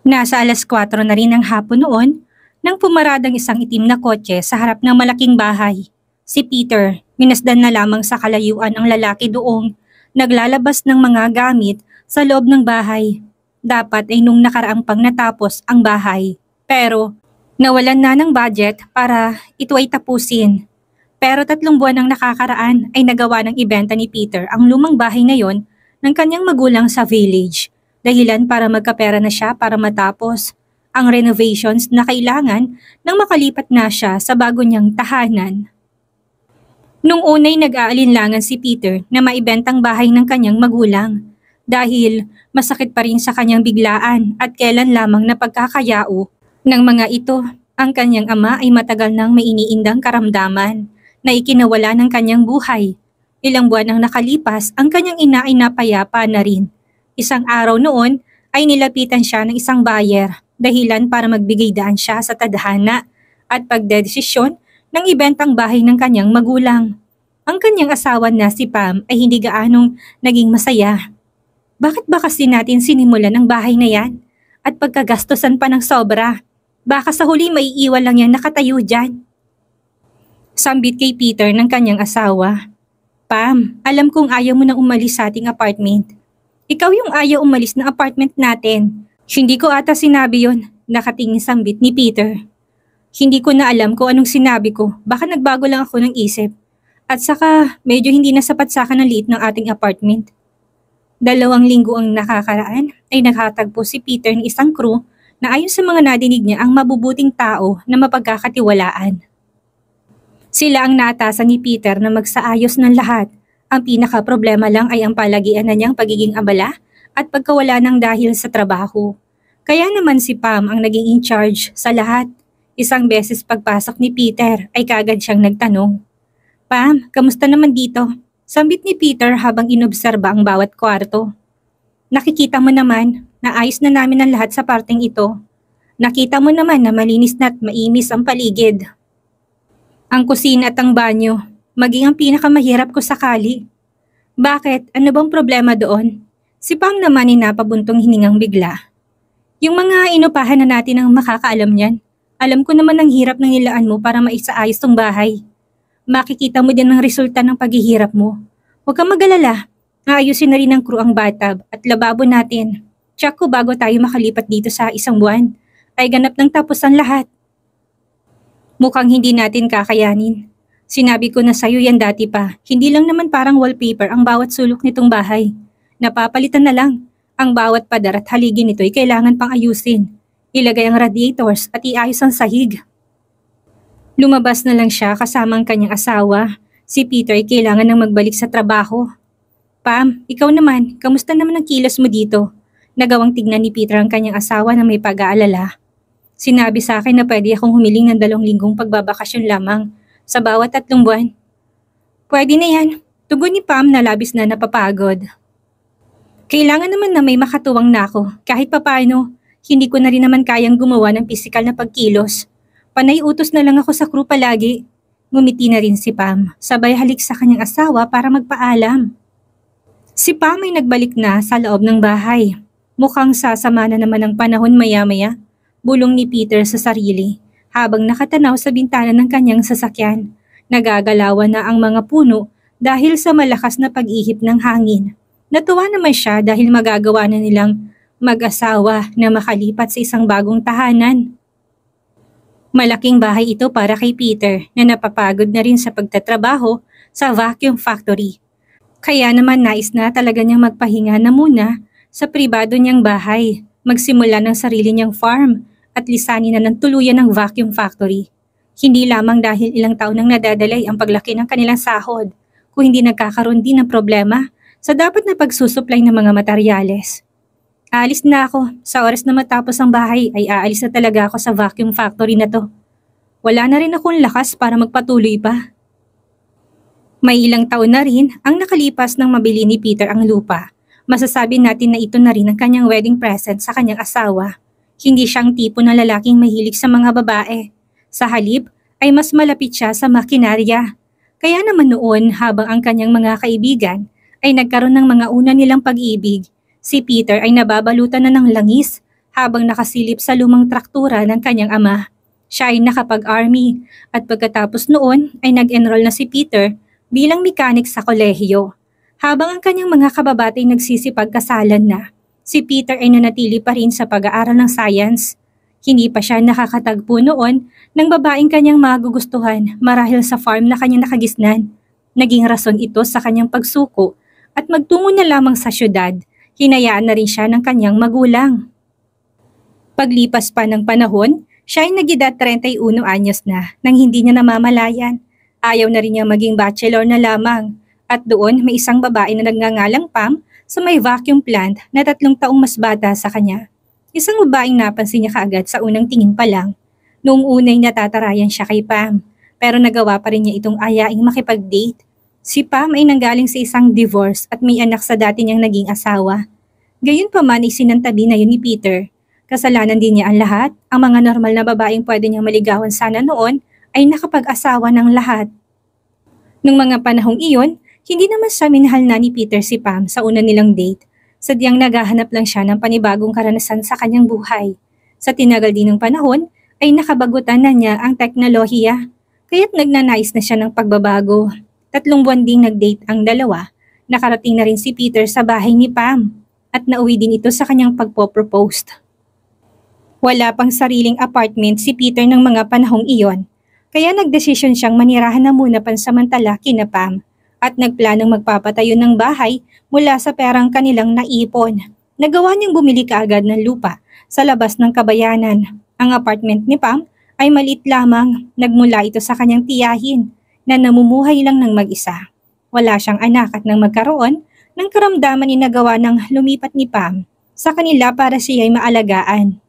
Nasa alas 4 na rin ng hapon noon nang pumaradang isang itim na kotse sa harap ng malaking bahay. Si Peter, minasdan na lamang sa kalayuan ang lalaki doong naglalabas ng mga gamit sa loob ng bahay. Dapat ay nung nakaraang pang natapos ang bahay. Pero nawalan na ng budget para ito ay tapusin. Pero tatlong buwan ang nakakaraan ay nagawa ng ibenta ni Peter ang lumang bahay ngayon ng kanyang magulang sa village. Dahilan para magkapera na siya para matapos ang renovations na kailangan nang makalipat na siya sa bago niyang tahanan. Nung unay nag-aalinlangan si Peter na maibentang bahay ng kanyang magulang dahil masakit pa rin sa kanyang biglaan at kailan lamang na pagkakayao ng mga ito. Ang kanyang ama ay matagal nang may iniindang karamdaman na ikinawala ng kanyang buhay. Ilang buwan ang nakalipas, ang kanyang ina ay napayapa na rin Isang araw noon ay nilapitan siya ng isang buyer dahilan para magbigay daan siya sa tadhana at pagdedesisyon ng ibentang bahay ng kanyang magulang. Ang kanyang asawa na si Pam ay hindi gaanong naging masaya. Bakit ba kasi natin sinimulan ang bahay na yan? At pagkagastosan pa ng sobra, baka sa huli maiiwan lang yan nakatayo dyan. Sambit kay Peter ng kanyang asawa. Pam, alam kong ayaw mo na umalis sa ating apartment. Ikaw yung ayaw umalis ng apartment natin. Hindi ko ata sinabi yon, nakatingin sambit ni Peter. Hindi ko na alam kung anong sinabi ko, baka nagbago lang ako ng isip. At saka, medyo hindi na sapat sa akin ang liit ng ating apartment. Dalawang linggo ang nakakaraan ay nakatagpo si Peter ng isang crew na ayon sa mga nadinig niya ang mabubuting tao na mapagkakatiwalaan. Sila ang naatasan ni Peter na magsaayos ng lahat ang pinaka-problema lang ay ang palagian na niyang pagiging abala at pagkawala ng dahil sa trabaho. Kaya naman si Pam ang naging in charge sa lahat. Isang beses pagpasok ni Peter ay kagad siyang nagtanong. Pam, kamusta naman dito? Sambit ni Peter habang inobserba ang bawat kwarto. Nakikita mo naman na ayos na namin ang lahat sa parteng ito. Nakita mo naman na malinis na't at maimis ang paligid. Ang kusina at ang banyo Maging ang pinakamahirap ko sakali. Bakit? Ano bang problema doon? Si Pam naman ay napabuntong hiningang bigla. Yung mga inupahan na natin ang makakaalam niyan. Alam ko naman ang hirap ng ilaan mo para maisaayos tong bahay. Makikita mo din ang resulta ng paghihirap mo. Huwag kang magalala. Aayusin na rin ng crew ang bathtub at lababo natin. Check ko bago tayo makalipat dito sa isang buwan. Ay ganap ng tapos ang lahat. Mukhang hindi natin kakayanin. Sinabi ko na sa'yo yan dati pa. Hindi lang naman parang wallpaper ang bawat sulok nitong bahay. Napapalitan na lang. Ang bawat padar at haligi nito ay kailangan pang ayusin. Ilagay ang radiators at iayos ang sahig. Lumabas na lang siya kasama ang kanyang asawa. Si Peter ay kailangan nang magbalik sa trabaho. Pam, ikaw naman, kamusta naman ang kilos mo dito? Nagawang tignan ni Peter ang kanyang asawa na may pag-aalala. Sinabi sa akin na pwede akong humiling ng dalawang linggong pagbabakasyon lamang sa bawat tatlong buwan. Pwede na yan. Tugon ni Pam na labis na napapagod. Kailangan naman na may makatuwang na ako. Kahit papano, hindi ko na rin naman kayang gumawa ng pisikal na pagkilos. Panay utos na lang ako sa crew palagi. Ngumiti na rin si Pam, sabay halik sa kanyang asawa para magpaalam. Si Pam ay nagbalik na sa loob ng bahay. Mukhang sasama na naman ang panahon maya-maya. Bulong ni Peter sa sarili habang nakatanaw sa bintana ng kanyang sasakyan. Nagagalawan na ang mga puno dahil sa malakas na pag-ihip ng hangin. Natuwa naman siya dahil magagawa na nilang mag-asawa na makalipat sa isang bagong tahanan. Malaking bahay ito para kay Peter na napapagod na rin sa pagtatrabaho sa vacuum factory. Kaya naman nais na talaga niyang magpahinga na muna sa pribado niyang bahay, magsimula ng sarili niyang farm at lisanin na ng tuluyan ng vacuum factory. Hindi lamang dahil ilang taon nang nadadalay ang paglaki ng kanilang sahod, kung hindi nagkakaroon din ng problema sa dapat na pagsusupply ng mga materyales. Aalis na ako. Sa oras na matapos ang bahay ay aalis na talaga ako sa vacuum factory na to. Wala na rin akong lakas para magpatuloy pa. May ilang taon na rin ang nakalipas nang mabili ni Peter ang lupa. Masasabi natin na ito na rin ang kanyang wedding present sa kanyang asawa. Hindi siyang tipo ng lalaking mahilig sa mga babae. Sa halip, ay mas malapit siya sa makinarya. Kaya naman noon, habang ang kanyang mga kaibigan ay nagkaroon ng mga una nilang pag-ibig, si Peter ay nababalutan na ng langis habang nakasilip sa lumang traktura ng kanyang ama. Siya ay nakapag-army at pagkatapos noon ay nag-enroll na si Peter bilang mekanik sa kolehiyo habang ang kanyang mga kababata ay nagsisipagkasalan na si Peter ay nanatili pa rin sa pag-aaral ng science. Hindi pa siya nakakatagpo noon ng babaeng kanyang magugustuhan marahil sa farm na kanyang nakagisnan. Naging rason ito sa kanyang pagsuko at magtungo na lamang sa syudad. Hinayaan na rin siya ng kanyang magulang. Paglipas pa ng panahon, siya ay nagida 31 anyos na nang hindi niya namamalayan. Ayaw na rin niya maging bachelor na lamang. At doon may isang babae na nagngangalang Pam sa may vacuum plant na tatlong taong mas bata sa kanya. Isang babaeng napansin niya kaagad sa unang tingin pa lang. Noong unay natatarayan siya kay Pam, pero nagawa pa rin niya itong ayaing makipag-date. Si Pam ay nanggaling sa isang divorce at may anak sa dati niyang naging asawa. Gayun Gayunpaman ay sinantabi na yun ni Peter. Kasalanan din niya ang lahat, ang mga normal na babaeng pwede niyang maligawan sana noon ay nakapag-asawa ng lahat. Nung mga panahong iyon, hindi naman siya minahal na ni Peter si Pam sa una nilang date, sadyang naghahanap lang siya ng panibagong karanasan sa kanyang buhay. Sa tinagal din ng panahon, ay nakabagutan na niya ang teknolohiya, kaya't nagnanais na siya ng pagbabago. Tatlong buwan ding nag-date ang dalawa, nakarating na rin si Peter sa bahay ni Pam at nauwi din ito sa kanyang pagpo-propose. Wala pang sariling apartment si Peter ng mga panahong iyon, kaya nagdesisyon siyang manirahan na muna pansamantala kina Pam at nagplanong magpapatayo ng bahay mula sa perang kanilang naipon. Nagawa niyang bumili kaagad ng lupa sa labas ng kabayanan. Ang apartment ni Pam ay maliit lamang, nagmula ito sa kanyang tiyahin na namumuhay lang ng mag-isa. Wala siyang anak at nang magkaroon ng karamdaman ni nagawa ng lumipat ni Pam sa kanila para siya ay maalagaan.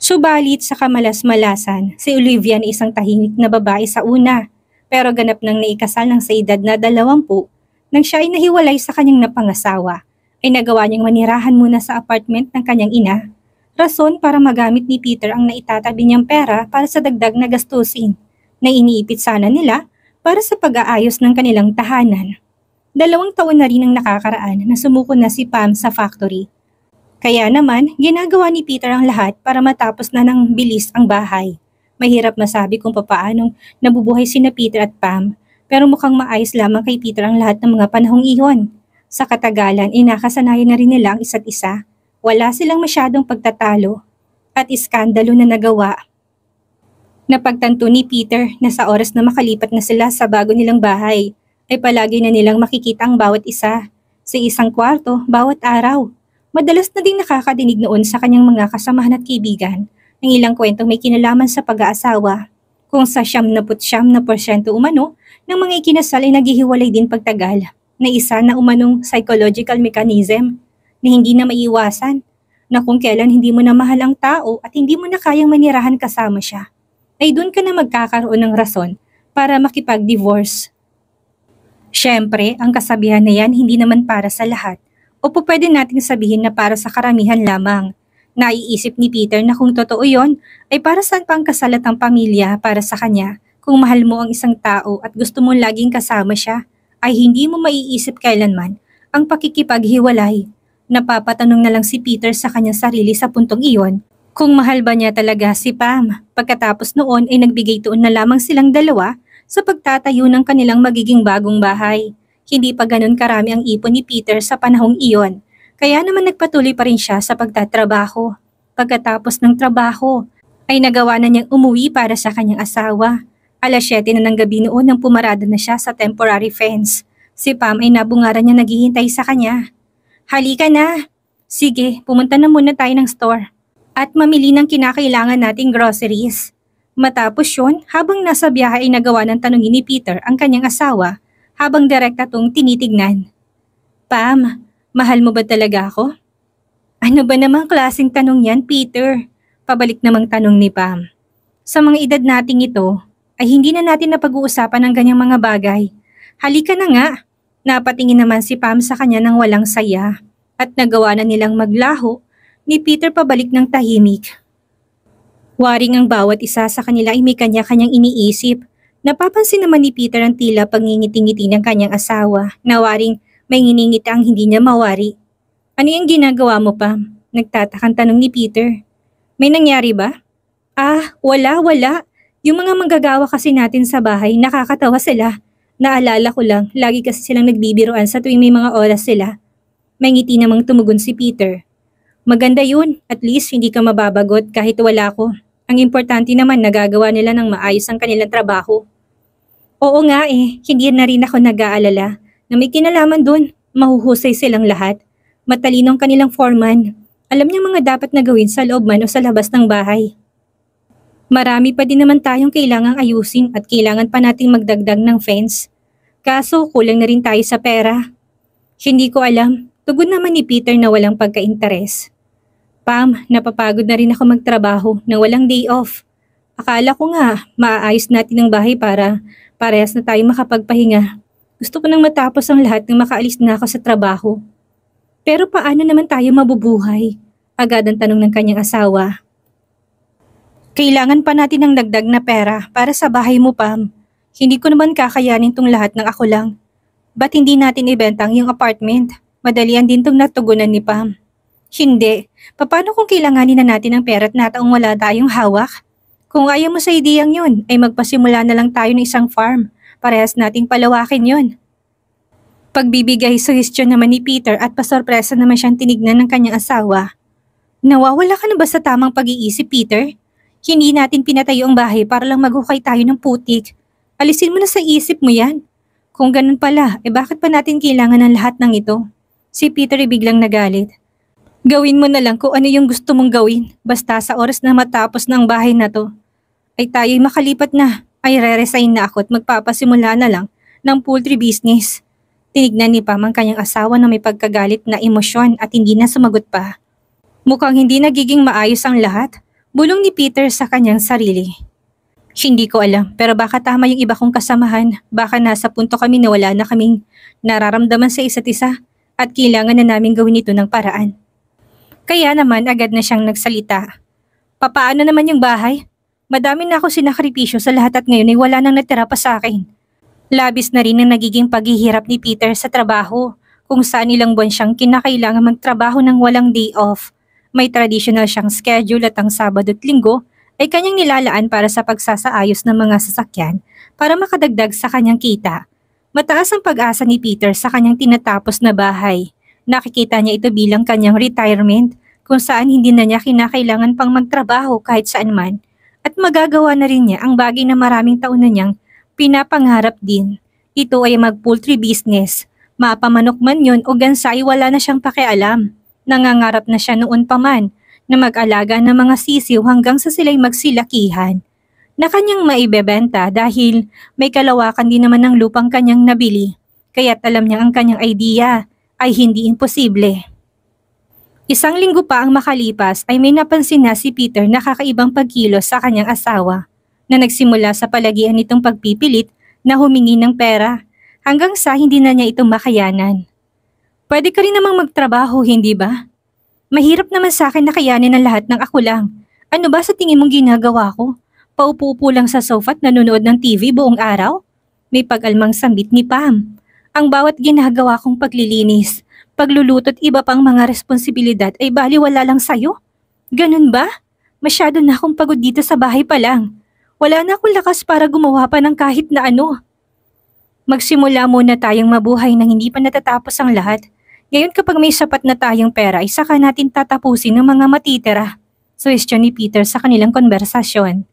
Subalit sa kamalas-malasan, si Olivia ay isang tahimik na babae sa una pero ganap nang naikasal ng sa edad na dalawampu, nang siya ay nahiwalay sa kanyang napangasawa, ay nagawa niyang manirahan muna sa apartment ng kanyang ina. Rason para magamit ni Peter ang naitatabi niyang pera para sa dagdag na gastusin, na iniipit sana nila para sa pag-aayos ng kanilang tahanan. Dalawang taon na rin ang nakakaraan na sumuko na si Pam sa factory. Kaya naman, ginagawa ni Peter ang lahat para matapos na ng bilis ang bahay. Mahirap masabi kung papaanong nabubuhay sina Peter at Pam, pero mukhang maayos lamang kay Peter ang lahat ng mga panahong iyon. Sa katagalan, inakasanayan na rin nila ang isa't isa. Wala silang masyadong pagtatalo at iskandalo na nagawa. Napagtanto ni Peter na sa oras na makalipat na sila sa bago nilang bahay, ay palagi na nilang makikita ang bawat isa sa isang kwarto bawat araw. Madalas na din nakakadinig noon sa kanyang mga kasamahan at kaibigan ng ilang kwentong may kinalaman sa pag-aasawa, kung sa siyam na putsyam na porsyento umano ng mga ikinasal ay naghihiwalay din pagtagal na isa na umanong psychological mechanism na hindi na maiwasan na kung kailan hindi mo na mahal ang tao at hindi mo na kayang manirahan kasama siya, ay doon ka na magkakaroon ng rason para makipag-divorce. Siyempre, ang kasabihan na yan hindi naman para sa lahat o po pwede nating sabihin na para sa karamihan lamang Naiisip ni Peter na kung totoo yon, ay para saan pang ang kasalat ang pamilya para sa kanya kung mahal mo ang isang tao at gusto mong laging kasama siya, ay hindi mo maiisip kailanman ang pakikipaghiwalay. Napapatanong na lang si Peter sa kanyang sarili sa puntong iyon kung mahal ba niya talaga si Pam. Pagkatapos noon ay nagbigay tuon na lamang silang dalawa sa pagtatayo ng kanilang magiging bagong bahay. Hindi pa ganun karami ang ipon ni Peter sa panahong iyon kaya naman nagpatuloy pa rin siya sa pagtatrabaho. Pagkatapos ng trabaho, ay nagawa na niyang umuwi para sa kanyang asawa. Alas 7 na ng gabi noon nang pumarada na siya sa temporary fence. Si Pam ay nabungaran niya naghihintay sa kanya. Halika na! Sige, pumunta na muna tayo ng store. At mamili ng kinakailangan nating groceries. Matapos yun, habang nasa biyahe ay nagawa ng tanongin ni Peter ang kanyang asawa habang direkta tong tinitignan. Pam, Mahal mo ba talaga ako? Ano ba namang klaseng tanong yan, Peter? Pabalik namang tanong ni Pam. Sa mga edad nating ito, ay hindi na natin napag-uusapan ang ganyang mga bagay. Halika na nga. Napatingin naman si Pam sa kanya ng walang saya at nagawa na nilang maglaho ni Peter pabalik ng tahimik. Waring ang bawat isa sa kanila ay may kanya-kanyang iniisip. Napapansin naman ni Peter ang tila pangingiti-ngiti ng kanyang asawa na waring may nginingita ang hindi niya mawari. Ano yung ginagawa mo pa? Nagtatakang tanong ni Peter. May nangyari ba? Ah, wala, wala. Yung mga manggagawa kasi natin sa bahay, nakakatawa sila. Naalala ko lang, lagi kasi silang nagbibiroan sa tuwing may mga oras sila. May ngiti namang tumugon si Peter. Maganda yun, at least hindi ka mababagot kahit wala ko. Ang importante naman nagagawa nila ng maayos ang kanilang trabaho. Oo nga eh, hindi na rin ako nag-aalala na may kinalaman doon, Mahuhusay silang lahat. Matalino ang kanilang foreman. Alam niya mga dapat na gawin sa loob man o sa labas ng bahay. Marami pa din naman tayong kailangang ayusin at kailangan pa nating magdagdag ng fence. Kaso kulang na rin tayo sa pera. Hindi ko alam, tugon naman ni Peter na walang pagka-interes. Pam, napapagod na rin ako magtrabaho nang walang day off. Akala ko nga, maaayos natin ang bahay para parehas na tayo makapagpahinga. Gusto ko nang matapos ang lahat ng makaalis na ako sa trabaho. Pero paano naman tayo mabubuhay? Agad ang tanong ng kanyang asawa. Kailangan pa natin ng dagdag na pera para sa bahay mo, Pam. Hindi ko naman kakayanin tong lahat ng ako lang. Ba't hindi natin ibentang yung iyong apartment? Madalian din tong natugunan ni Pam. Hindi. Paano kung kailanganin na natin ang pera at nataong wala tayong hawak? Kung ayaw mo sa ideyang yun, ay magpasimula na lang tayo ng isang farm Parehas nating palawakin yon. Pagbibigay suhestyon naman ni Peter at pasorpresa naman siyang tinignan ng kanyang asawa. Nawawala ka na ba sa tamang pag-iisip, Peter? Hindi natin pinatayo ang bahay para lang maghukay tayo ng putik. Alisin mo na sa isip mo yan. Kung ganun pala, eh bakit pa natin kailangan ng lahat ng ito? Si Peter ay biglang nagalit. Gawin mo na lang kung ano yung gusto mong gawin, basta sa oras na matapos ng bahay na to. Ay tayo'y makalipat na ay re-resign na ako at magpapasimula na lang ng poultry business. Tinignan ni Pam ang kanyang asawa na may pagkagalit na emosyon at hindi na sumagot pa. Mukhang hindi nagiging maayos ang lahat, bulong ni Peter sa kanyang sarili. Hindi ko alam pero baka tama yung iba kong kasamahan, baka nasa punto kami na wala na kaming nararamdaman sa isa't isa at kailangan na namin gawin ito ng paraan. Kaya naman agad na siyang nagsalita. Papaano naman yung bahay? Madami na ako sinakripisyo sa lahat at ngayon ay wala nang natira pa sa akin. Labis na rin ang nagiging paghihirap ni Peter sa trabaho, kung saan ilang buwan siyang kinakailangan magtrabaho ng walang day off. May traditional siyang schedule at ang Sabado at Linggo ay kanyang nilalaan para sa pagsasaayos ng mga sasakyan para makadagdag sa kanyang kita. Mataas ang pag-asa ni Peter sa kanyang tinatapos na bahay. Nakikita niya ito bilang kanyang retirement kung saan hindi na niya kinakailangan pang magtrabaho kahit saan man at magagawa na rin niya ang bagay na maraming taon na niyang pinapangarap din. Ito ay mag-poultry business. Mapamanok man yon o gansay wala na siyang pakialam. Nangangarap na siya noon pa man na mag-alaga ng mga sisiw hanggang sa sila'y magsilakihan na kanyang maibebenta dahil may kalawakan din naman ng lupang kanyang nabili. Kaya't alam niya ang kanyang idea ay hindi imposible. Isang linggo pa ang makalipas ay may napansin na si Peter na kakaibang pagkilos sa kanyang asawa na nagsimula sa palagian nitong pagpipilit na humingi ng pera hanggang sa hindi na niya ito makayanan. Pwede ka rin namang magtrabaho, hindi ba? Mahirap naman sa akin na kayanin ang lahat ng ako lang. Ano ba sa tingin mong ginagawa ko? Paupupo lang sa sofa at nanonood ng TV buong araw? May pag-almang sambit ni Pam. Ang bawat ginagawa kong paglilinis pagluluto at iba pang mga responsibilidad ay baliwala lang sa'yo? Ganun ba? Masyado na akong pagod dito sa bahay pa lang. Wala na akong lakas para gumawa pa ng kahit na ano. Magsimula muna tayong mabuhay nang hindi pa natatapos ang lahat. Ngayon kapag may sapat na tayong pera ay saka natin tatapusin ng mga matitira. Suwestiyon ni Peter sa kanilang konversasyon.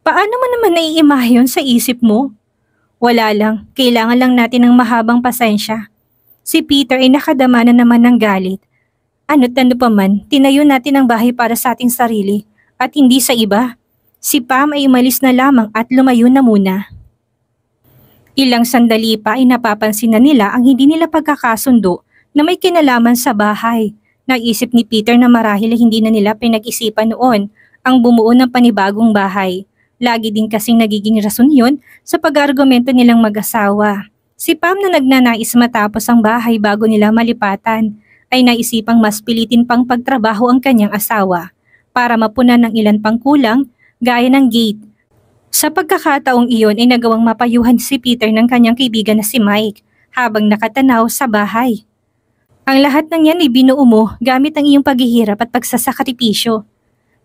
Paano mo naman naiimahe sa isip mo? Wala lang, kailangan lang natin ng mahabang pasensya Si Peter ay nakadama na naman ng galit. Ano't ano pa man, tinayo natin ang bahay para sa ating sarili at hindi sa iba. Si Pam ay umalis na lamang at lumayo na muna. Ilang sandali pa ay napapansin na nila ang hindi nila pagkakasundo na may kinalaman sa bahay. Naisip ni Peter na marahil hindi na nila pinag-isipan noon ang bumuo ng panibagong bahay. Lagi din kasing nagiging rason yun sa pag-argumento nilang mag-asawa. Si Pam na nagnanais matapos ang bahay bago nila malipatan ay naisipang mas pilitin pang pagtrabaho ang kanyang asawa para mapunan ng ilan pang kulang gaya ng gate. Sa pagkakataong iyon ay nagawang mapayuhan si Peter ng kanyang kaibigan na si Mike habang nakatanaw sa bahay. Ang lahat ng yan ay binuo mo gamit ang iyong paghihirap at pagsasakripisyo.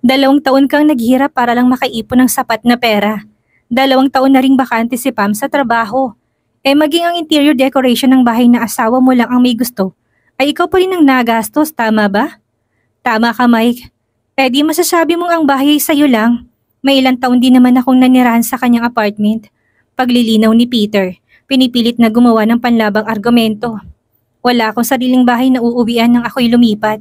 Dalawang taon kang naghihirap para lang makaipon ng sapat na pera. Dalawang taon na ring bakante si Pam sa trabaho eh maging ang interior decoration ng bahay na asawa mo lang ang may gusto, ay ikaw pa rin ang nagastos, tama ba? Tama ka, Mike. Eh di masasabi mong ang bahay ay sa'yo lang. May ilang taon din naman akong nanirahan sa kanyang apartment. Paglilinaw ni Peter, pinipilit na gumawa ng panlabang argumento. Wala akong sariling bahay na uuwian nang ako'y lumipat.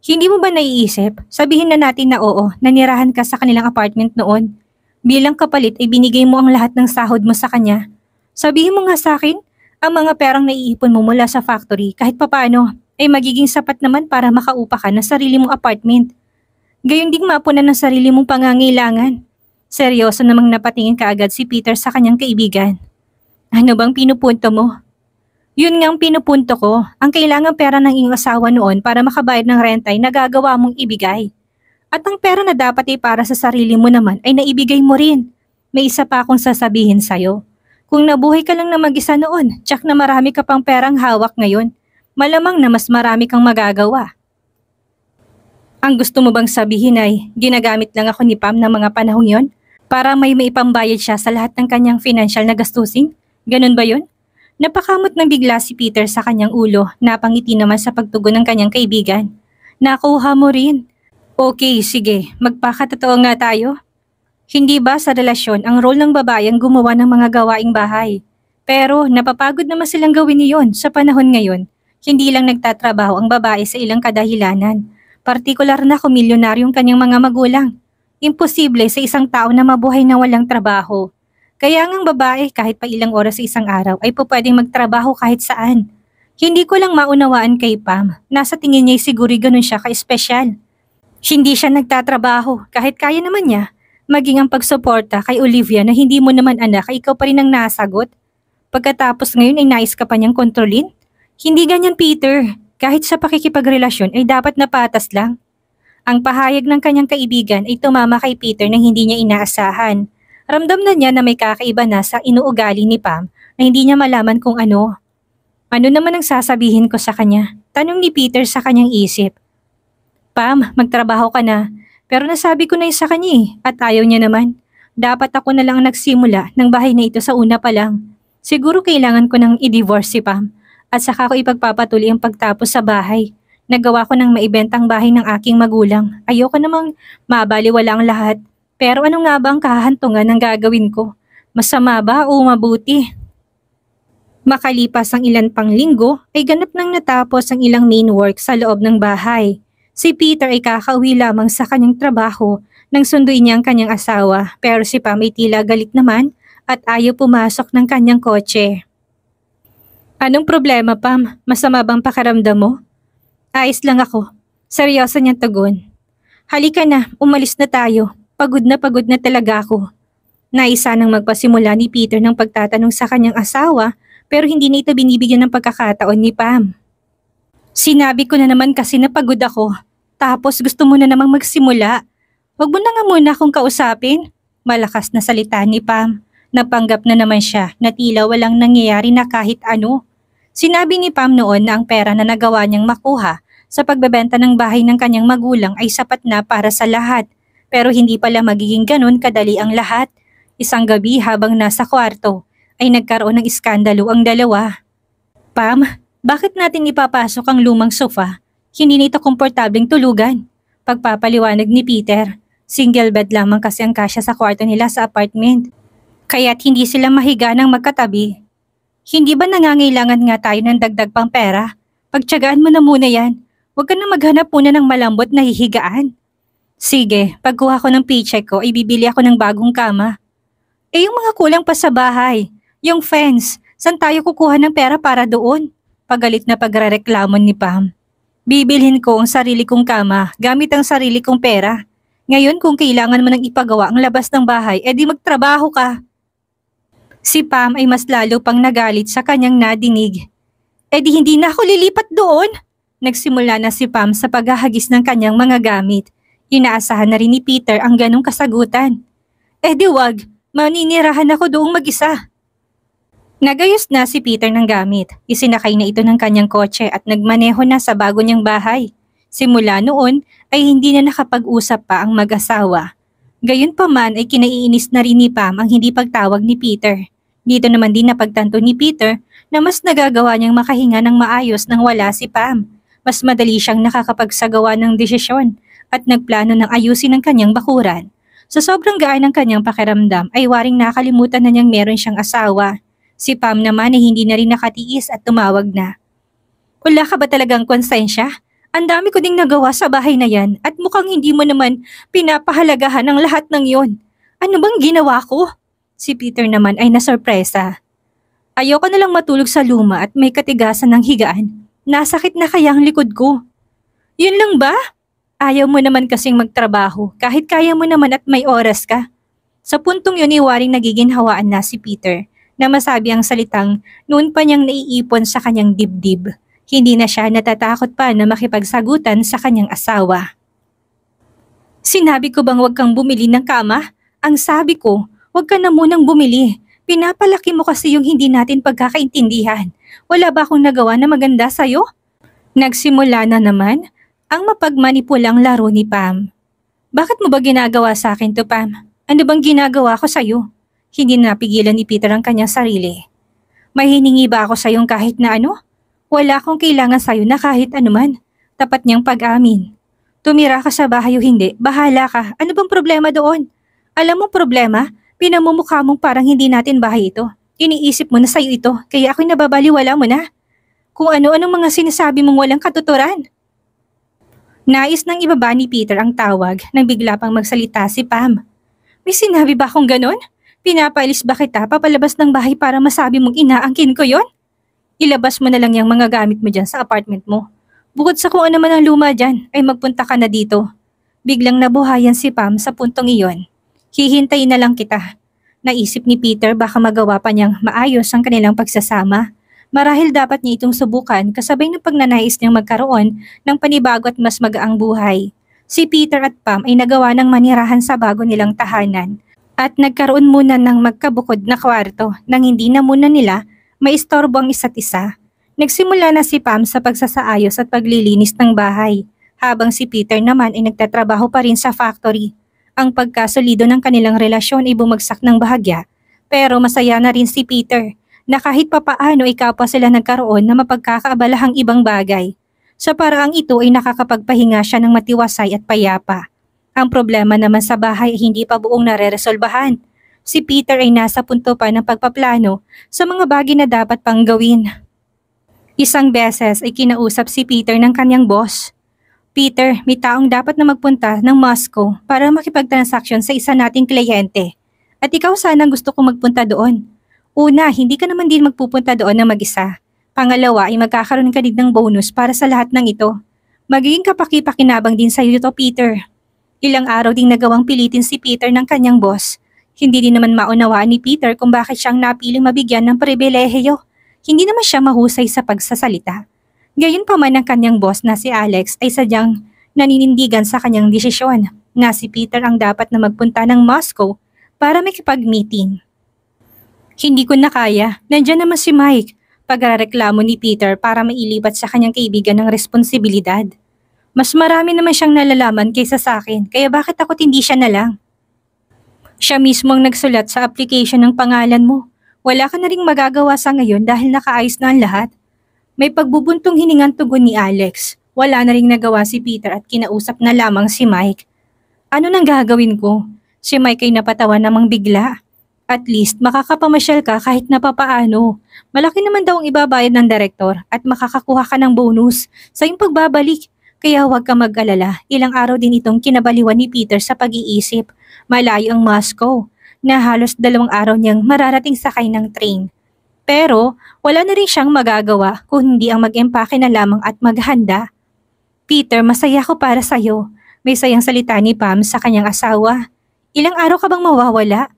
Hindi mo ba naiisip? Sabihin na natin na oo, nanirahan ka sa kanilang apartment noon. Bilang kapalit ay binigay mo ang lahat ng sahod mo sa kanya Sabihin mo nga sa akin, ang mga perang naiipon mo mula sa factory kahit papano ay magiging sapat naman para makaupa ka ng sarili mong apartment. Gayon ding mapunan ng sarili mong pangangailangan. Seryoso namang napatingin kaagad si Peter sa kanyang kaibigan. Ano bang pinupunto mo? Yun ngang pinupunto ko, ang kailangan pera ng iyong asawa noon para makabayad ng renta ay nagagawa mong ibigay. At ang pera na dapat ay para sa sarili mo naman ay naibigay mo rin. May isa pa akong sasabihin sa'yo. Kung nabuhay ka lang na mag-isa noon, tsak na marami ka pang perang hawak ngayon. Malamang na mas marami kang magagawa. Ang gusto mo bang sabihin ay ginagamit lang ako ni Pam ng mga panahong yon para may maipambayad siya sa lahat ng kanyang financial na gastusin? Ganun ba yon? Napakamot ng bigla si Peter sa kanyang ulo, napangiti naman sa pagtugon ng kanyang kaibigan. Nakuha mo rin. Okay, sige, magpakatotoo nga tayo. Hindi ba sa relasyon ang role ng babae ang gumawa ng mga gawaing bahay? Pero napapagod naman silang gawin iyon sa panahon ngayon. Hindi lang nagtatrabaho ang babae sa ilang kadahilanan. Partikular na kung milyonaryong kanyang mga magulang. Imposible sa isang tao na mabuhay na walang trabaho. Kaya ngang babae kahit pa ilang oras sa isang araw ay pwedeng magtrabaho kahit saan. Hindi ko lang maunawaan kay Pam. Nasa tingin niya siguro ganun siya ka-espesyal. Hindi siya nagtatrabaho kahit kaya naman niya maging ang pagsuporta kay Olivia na hindi mo naman anak ay ikaw pa rin ang nasagot? Pagkatapos ngayon ay nais ka pa niyang kontrolin? Hindi ganyan Peter, kahit sa pakikipagrelasyon ay dapat napatas lang. Ang pahayag ng kanyang kaibigan ay tumama kay Peter na hindi niya inaasahan. Ramdam na niya na may kakaiba na sa inuugali ni Pam na hindi niya malaman kung ano. Ano naman ang sasabihin ko sa kanya? Tanong ni Peter sa kanyang isip. Pam, magtrabaho ka na. Pero nasabi ko na yun sa kanya eh, at ayaw niya naman. Dapat ako na lang nagsimula ng bahay na ito sa una pa lang. Siguro kailangan ko nang i-divorce si Pam at saka ko ipagpapatuloy ang pagtapos sa bahay. Nagawa ko ng maibentang bahay ng aking magulang. Ayoko namang mabaliwala ang lahat. Pero ano nga ba ang kahantungan ng gagawin ko? Masama ba o mabuti? Makalipas ang ilan pang linggo ay ganap nang natapos ang ilang main work sa loob ng bahay. Si Peter ay kakauwi lamang sa kanyang trabaho nang sunduin niya ang kanyang asawa pero si Pam ay tila galit naman at ayaw pumasok ng kanyang kotse. Anong problema Pam? Masama bang pakaramdam mo? Ayos lang ako. Seryoso niyang tugon. Halika na, umalis na tayo. Pagod na pagod na talaga ako. Naisa nang magpasimula ni Peter ng pagtatanong sa kanyang asawa pero hindi na ito binibigyan ng pagkakataon ni Pam. Sinabi ko na naman kasi na pagod ako. Tapos gusto mo na namang magsimula. Huwag mo na nga muna akong kausapin. Malakas na salita ni Pam. Napanggap na naman siya na tila walang nangyayari na kahit ano. Sinabi ni Pam noon na ang pera na nagawa niyang makuha sa pagbebenta ng bahay ng kanyang magulang ay sapat na para sa lahat. Pero hindi pala magiging ganun kadali ang lahat. Isang gabi habang nasa kwarto ay nagkaroon ng iskandalo ang dalawa. Pam, bakit natin ipapasok ang lumang sofa? Hindi nito komportabling tulugan. Pagpapaliwanag ni Peter, single bed lamang kasi ang kasya sa kwarto nila sa apartment. Kaya't hindi sila mahiga ng magkatabi. Hindi ba nangangailangan nga tayo ng dagdag pang pera? Pagtsagaan mo na muna yan. Huwag ka na maghanap muna ng malambot na hihigaan. Sige, pagkuha ko ng paycheck ko, ibibili ako ng bagong kama. Eh yung mga kulang pa sa bahay, yung fence, saan tayo kukuha ng pera para doon? pagalit na pagrereklamo ni Pam. Bibilhin ko ang sarili kong kama gamit ang sarili kong pera. Ngayon kung kailangan mo nang ipagawa ang labas ng bahay, edi magtrabaho ka. Si Pam ay mas lalo pang nagalit sa kanyang nadinig. Edi hindi na ako lilipat doon. Nagsimula na si Pam sa paghahagis ng kanyang mga gamit. Inaasahan na rin ni Peter ang ganong kasagutan. Edi wag, maninirahan ako doong mag-isa. Nagayos na si Peter ng gamit. Isinakay na ito ng kanyang kotse at nagmaneho na sa bago niyang bahay. Simula noon ay hindi na nakapag-usap pa ang mag-asawa. Gayunpaman ay kinaiinis na rin ni Pam ang hindi pagtawag ni Peter. Dito naman din napagtanto ni Peter na mas nagagawa niyang makahinga ng maayos nang wala si Pam. Mas madali siyang nakakapagsagawa ng desisyon at nagplano ng ayusin ang kanyang bakuran. Sa sobrang gaan ng kanyang pakiramdam ay waring nakalimutan na niyang meron siyang asawa. Si Pam naman ay hindi na rin nakatiis at tumawag na. Wala ka ba talagang konsensya? Ang dami ko ding nagawa sa bahay na yan at mukhang hindi mo naman pinapahalagahan ang lahat ng yon. Ano bang ginawa ko? Si Peter naman ay nasurpresa. Ayoko na lang matulog sa luma at may katigasan ng higaan. Nasakit na kaya ang likod ko. Yun lang ba? Ayaw mo naman kasing magtrabaho kahit kaya mo naman at may oras ka. Sa puntong yun iwaring nagiging hawaan na si Peter na masabi ang salitang noon pa niyang naiipon sa kanyang dibdib. Hindi na siya natatakot pa na makipagsagutan sa kanyang asawa. Sinabi ko bang huwag kang bumili ng kama? Ang sabi ko, huwag ka na munang bumili. Pinapalaki mo kasi yung hindi natin pagkakaintindihan. Wala ba akong nagawa na maganda sa'yo? Nagsimula na naman ang mapagmanipulang laro ni Pam. Bakit mo ba ginagawa sa akin to, Pam? Ano bang ginagawa ko sa'yo? Hindi napigilan ni Peter ang kanyang sarili. May hiningi ba ako sa'yong kahit na ano? Wala akong kailangan sa'yo na kahit anuman. Tapat niyang pag-amin. Tumira ka sa bahay o hindi, bahala ka. Ano bang problema doon? Alam mo problema? Pinamumukha mong parang hindi natin bahay ito. Iniisip mo na sa'yo ito, kaya ako'y nababaliwala mo na. Kung ano-anong mga sinasabi mong walang katuturan. Nais nang ibaba ni Peter ang tawag nang bigla pang magsalita si Pam. May sinabi ba akong ganon? Pinapaalis ba kita papalabas ng bahay para masabi mong inaangkin ko yon? Ilabas mo na lang yung mga gamit mo dyan sa apartment mo. Bukod sa kung ano man ang luma dyan, ay magpunta ka na dito. Biglang nabuhayan si Pam sa puntong iyon. Hihintayin na lang kita. Naisip ni Peter baka magawa pa niyang maayos ang kanilang pagsasama. Marahil dapat niya itong subukan kasabay ng pagnanais niyang magkaroon ng panibago at mas magaang buhay. Si Peter at Pam ay nagawa ng manirahan sa bago nilang tahanan at nagkaroon muna ng magkabukod na kwarto nang hindi na muna nila maistorbo ang isa't isa. Nagsimula na si Pam sa pagsasaayos at paglilinis ng bahay, habang si Peter naman ay nagtatrabaho pa rin sa factory. Ang pagkasolido ng kanilang relasyon ay bumagsak ng bahagya, pero masaya na rin si Peter na kahit papaano ikaw pa sila nagkaroon na mapagkakaabalahang ibang bagay. Sa paraang ito ay nakakapagpahinga siya ng matiwasay at payapa. Ang problema naman sa bahay hindi pa buong nare Si Peter ay nasa punto pa ng pagpaplano sa mga bagay na dapat pang gawin. Isang beses ay kinausap si Peter ng kanyang boss. Peter, may taong dapat na magpunta ng Moscow para makipagtransaksyon sa isa nating kliyente. At ikaw sanang gusto kong magpunta doon. Una, hindi ka naman din magpupunta doon na mag-isa. Pangalawa ay magkakaroon ka din ng bonus para sa lahat ng ito. Magiging kapakipakinabang din sa iyo ito, Peter. Ilang araw ding nagawang pilitin si Peter ng kanyang boss. Hindi din naman maunawaan ni Peter kung bakit siyang napiling mabigyan ng pribilehiyo. Hindi naman siya mahusay sa pagsasalita. Gayunpaman ang kanyang boss na si Alex ay sadyang naninindigan sa kanyang desisyon na si Peter ang dapat na magpunta ng Moscow para makipag-meeting. Hindi ko na kaya. Nandiyan naman si Mike. Pagrareklamo ni Peter para mailipat sa kanyang kaibigan ng responsibilidad. Mas marami naman siyang nalalaman kaysa sa akin, kaya bakit ako hindi siya na lang? Siya mismo ang nagsulat sa application ng pangalan mo. Wala ka na ring magagawa sa ngayon dahil nakaayos na ang lahat. May pagbubuntong hiningan tugon ni Alex. Wala na ring nagawa si Peter at kinausap na lamang si Mike. Ano nang gagawin ko? Si Mike ay napatawa namang bigla. At least makakapamasyal ka kahit napapaano. Malaki naman daw ang ibabayad ng direktor at makakakuha ka ng bonus sa iyong pagbabalik kaya huwag ka mag-alala, ilang araw din itong kinabaliwan ni Peter sa pag-iisip. Malayo ang Moscow, na halos dalawang araw niyang mararating sakay ng train. Pero wala na rin siyang magagawa kundi ang mag-empake na lamang at maghanda. Peter, masaya ko para sa'yo. May sayang salita ni Pam sa kanyang asawa. Ilang araw ka bang mawawala?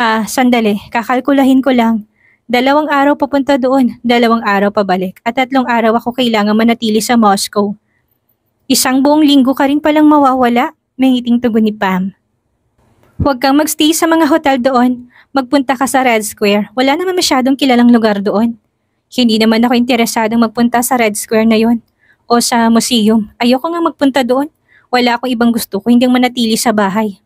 Ah, sandali, kakalkulahin ko lang. Dalawang araw papunta doon, dalawang araw pabalik, at tatlong araw ako kailangan manatili sa Moscow. Isang buong linggo ka rin palang mawawala, may ngiting tugon ni Pam. Huwag kang magstay sa mga hotel doon. Magpunta ka sa Red Square. Wala naman masyadong kilalang lugar doon. Hindi naman ako interesadong magpunta sa Red Square na yon o sa museum. Ayoko nga magpunta doon. Wala akong ibang gusto ko, hindi manatili sa bahay.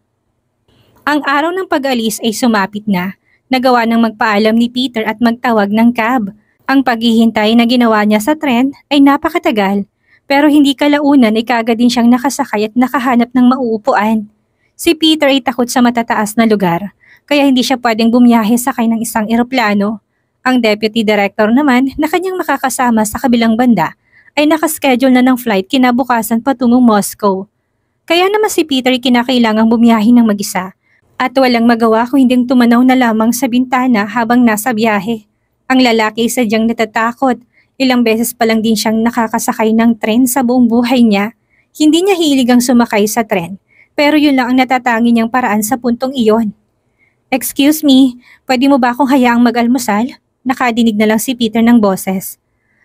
Ang araw ng pag-alis ay sumapit na. Nagawa ng magpaalam ni Peter at magtawag ng cab. Ang paghihintay na ginawa niya sa tren ay napakatagal pero hindi kalaunan ay kaagad din siyang nakasakay at nakahanap ng mauupuan. Si Peter ay takot sa matataas na lugar, kaya hindi siya pwedeng bumiyahe sakay ng isang eroplano. Ang deputy director naman na kanyang makakasama sa kabilang banda ay nakaschedule na ng flight kinabukasan patungong Moscow. Kaya naman si Peter ay kinakailangang bumiyahe ng mag-isa at walang magawa kung hindi tumanaw na lamang sa bintana habang nasa biyahe. Ang lalaki sadyang natatakot Ilang beses pa lang din siyang nakakasakay ng tren sa buong buhay niya. Hindi niya hilig ang sumakay sa tren, pero yun lang ang natatangi niyang paraan sa puntong iyon. Excuse me, pwede mo ba akong hayaang mag-almusal? Nakadinig na lang si Peter ng boses.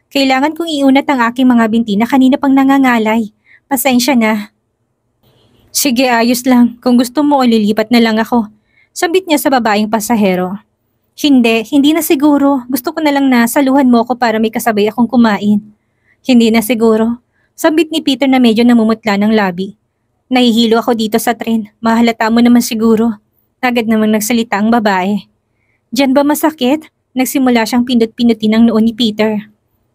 Kailangan kong iunat ang aking mga binti na kanina pang nangangalay. Pasensya na. Sige, ayos lang. Kung gusto mo, lilipat na lang ako. Sambit niya sa babaeng pasahero. Hindi, hindi na siguro. Gusto ko na lang na saluhan mo ako para may kasabay akong kumain. Hindi na siguro. Sambit ni Peter na medyo namumutla ng labi. Nahihilo ako dito sa tren. Mahalata mo naman siguro. Agad namang nagsalita ang babae. Diyan ba masakit? Nagsimula siyang pindot-pindutin ang noon ni Peter.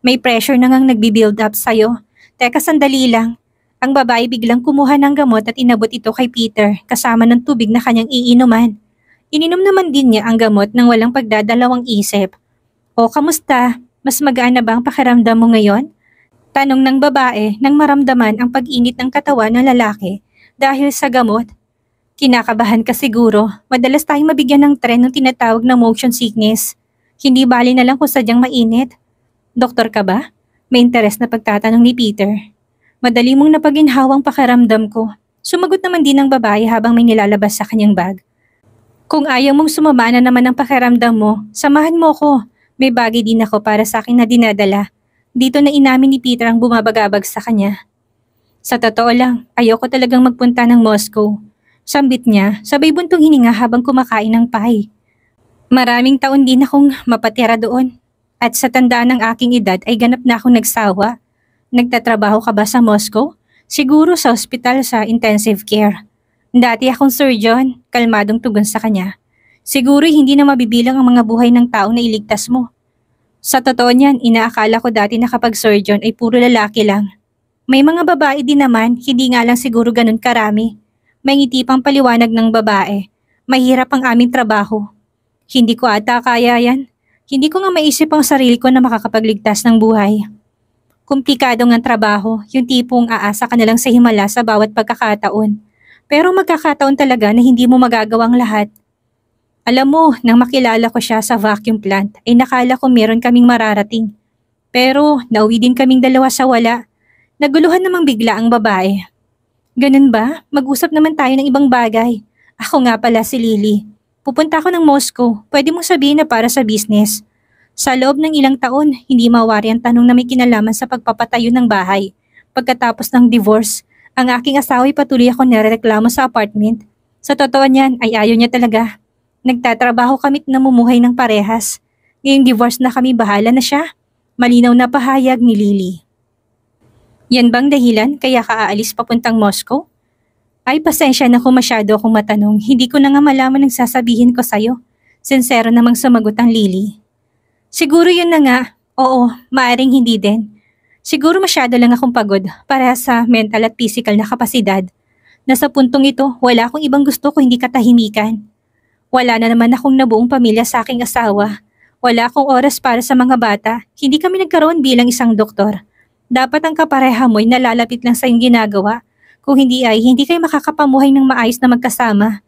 May pressure na ngang nagbibuild up sa'yo. Teka sandali lang. Ang babae biglang kumuha ng gamot at inabot ito kay Peter kasama ng tubig na kanyang iinuman. Ininom naman din niya ang gamot nang walang pagdadalawang isip. O kamusta? Mas magaan na ba ang pakiramdam mo ngayon? Tanong ng babae nang maramdaman ang pag-init ng katawan ng lalaki dahil sa gamot. Kinakabahan ka siguro, madalas tayong mabigyan ng tren ng tinatawag na motion sickness. Hindi bali na lang kung sadyang mainit. Doktor ka ba? May interes na pagtatanong ni Peter. Madali mong napaginhawang pakiramdam ko. Sumagot naman din ang babae habang may nilalabas sa kanyang bag. Kung ayaw mong sumama na naman ang pakiramdam mo, samahan mo ko. May bagay din ako para sa akin na dinadala. Dito na inamin ni Peter ang bumabagabag sa kanya. Sa totoo lang, ayoko talagang magpunta ng Moscow. Sambit niya, sabay buntong hininga habang kumakain ng pie. Maraming taon din akong mapatira doon. At sa tanda ng aking edad ay ganap na akong nagsawa. Nagtatrabaho ka ba sa Moscow? Siguro sa ospital sa intensive care. Dati akong Sir John, kalmadong tugon sa kanya. Siguro hindi na mabibilang ang mga buhay ng taong na iligtas mo. Sa totoo niyan, inaakala ko dati na kapag Sir John ay puro lalaki lang. May mga babae din naman, hindi nga lang siguro ganun karami. May ngiti pang paliwanag ng babae. Mahirap ang aming trabaho. Hindi ko ata kaya yan. Hindi ko nga maisip ang sarili ko na makakapagligtas ng buhay. Komplikado ng trabaho, yung tipong aasa ka na lang sa himala sa bawat pagkakataon. Pero magkakataon talaga na hindi mo magagawang lahat. Alam mo, nang makilala ko siya sa vacuum plant, ay nakala ko meron kaming mararating. Pero nauwi din kaming dalawa sa wala. Naguluhan namang bigla ang babae. Ganun ba? Mag-usap naman tayo ng ibang bagay. Ako nga pala si Lily. Pupunta ako ng Moscow. Pwede mong sabihin na para sa business. Sa loob ng ilang taon, hindi mawari ang tanong na may kinalaman sa pagpapatayo ng bahay. Pagkatapos ng divorce, ang aking asawa'y patuloy ako narereklamo sa apartment. Sa totoo niyan ay ayaw niya talaga. Nagtatrabaho kami't namumuhay ng parehas. Ngayong divorce na kami bahala na siya. Malinaw na pahayag ni Lily. Yan bang dahilan kaya ka aalis papuntang Moscow? Ay pasensya na kung masyado akong matanong. Hindi ko na nga malaman ang sasabihin ko sa'yo. Sinsero namang sumagot ang Lily. Siguro yun na nga. Oo, maaring hindi din. Siguro masyado lang akong pagod para sa mental at physical na kapasidad. Nasa puntong ito, wala akong ibang gusto kung hindi katahimikan. Wala na naman akong nabuong pamilya sa aking asawa. Wala akong oras para sa mga bata. Hindi kami nagkaroon bilang isang doktor. Dapat ang kapareha mo'y nalalapit lang sa iyong ginagawa. Kung hindi ay, hindi kayo makakapamuhay ng maayos na magkasama.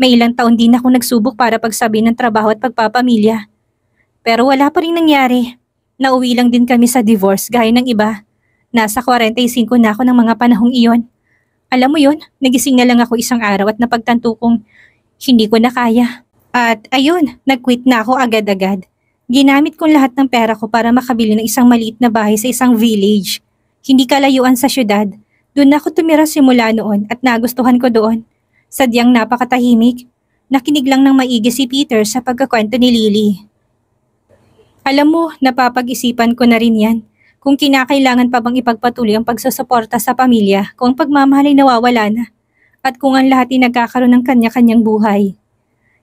May ilang taon din akong nagsubok para pagsabi ng trabaho at pagpapamilya. Pero wala pa rin nangyari. Nauwi lang din kami sa divorce gaya ng iba. Nasa 45 na ako ng mga panahong iyon. Alam mo yon, nagising na lang ako isang araw at napagtanto kong hindi ko na kaya. At ayun, nag-quit na ako agad-agad. Ginamit kong lahat ng pera ko para makabili ng isang maliit na bahay sa isang village. Hindi kalayuan sa syudad. Doon ako tumira simula noon at nagustuhan ko doon. Sadyang napakatahimik. Nakinig lang ng maigi si Peter sa pagkakwento ni Lily. Alam mo, napapag-isipan ko na rin yan. Kung kinakailangan pa bang ipagpatuloy ang pagsusuporta sa pamilya kung ang pagmamahal ay nawawala na at kung ang lahat ay nagkakaroon ng kanya-kanyang buhay.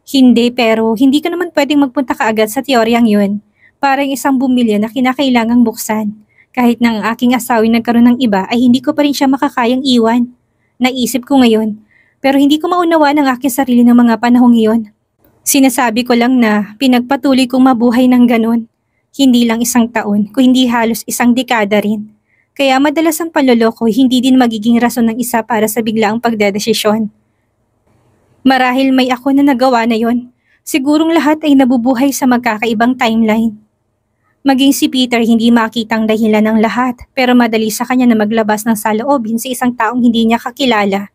Hindi pero hindi ka naman pwedeng magpunta kaagad sa teoryang yun. Parang isang bumilya na kinakailangang buksan. Kahit nang aking asawin nagkaroon ng iba ay hindi ko pa rin siya makakayang iwan. Naisip ko ngayon, pero hindi ko maunawa ng aking sarili ng mga panahong iyon. Sinasabi ko lang na pinagpatuloy kong mabuhay ng ganun. Hindi lang isang taon, kundi halos isang dekada rin. Kaya madalas ang paloloko, hindi din magiging rason ng isa para sa biglaang pagdadesisyon. Marahil may ako na nagawa na yon. Sigurong lahat ay nabubuhay sa magkakaibang timeline. Maging si Peter hindi makitang dahilan ng lahat pero madali sa kanya na maglabas ng saloobin sa isang taong hindi niya kakilala.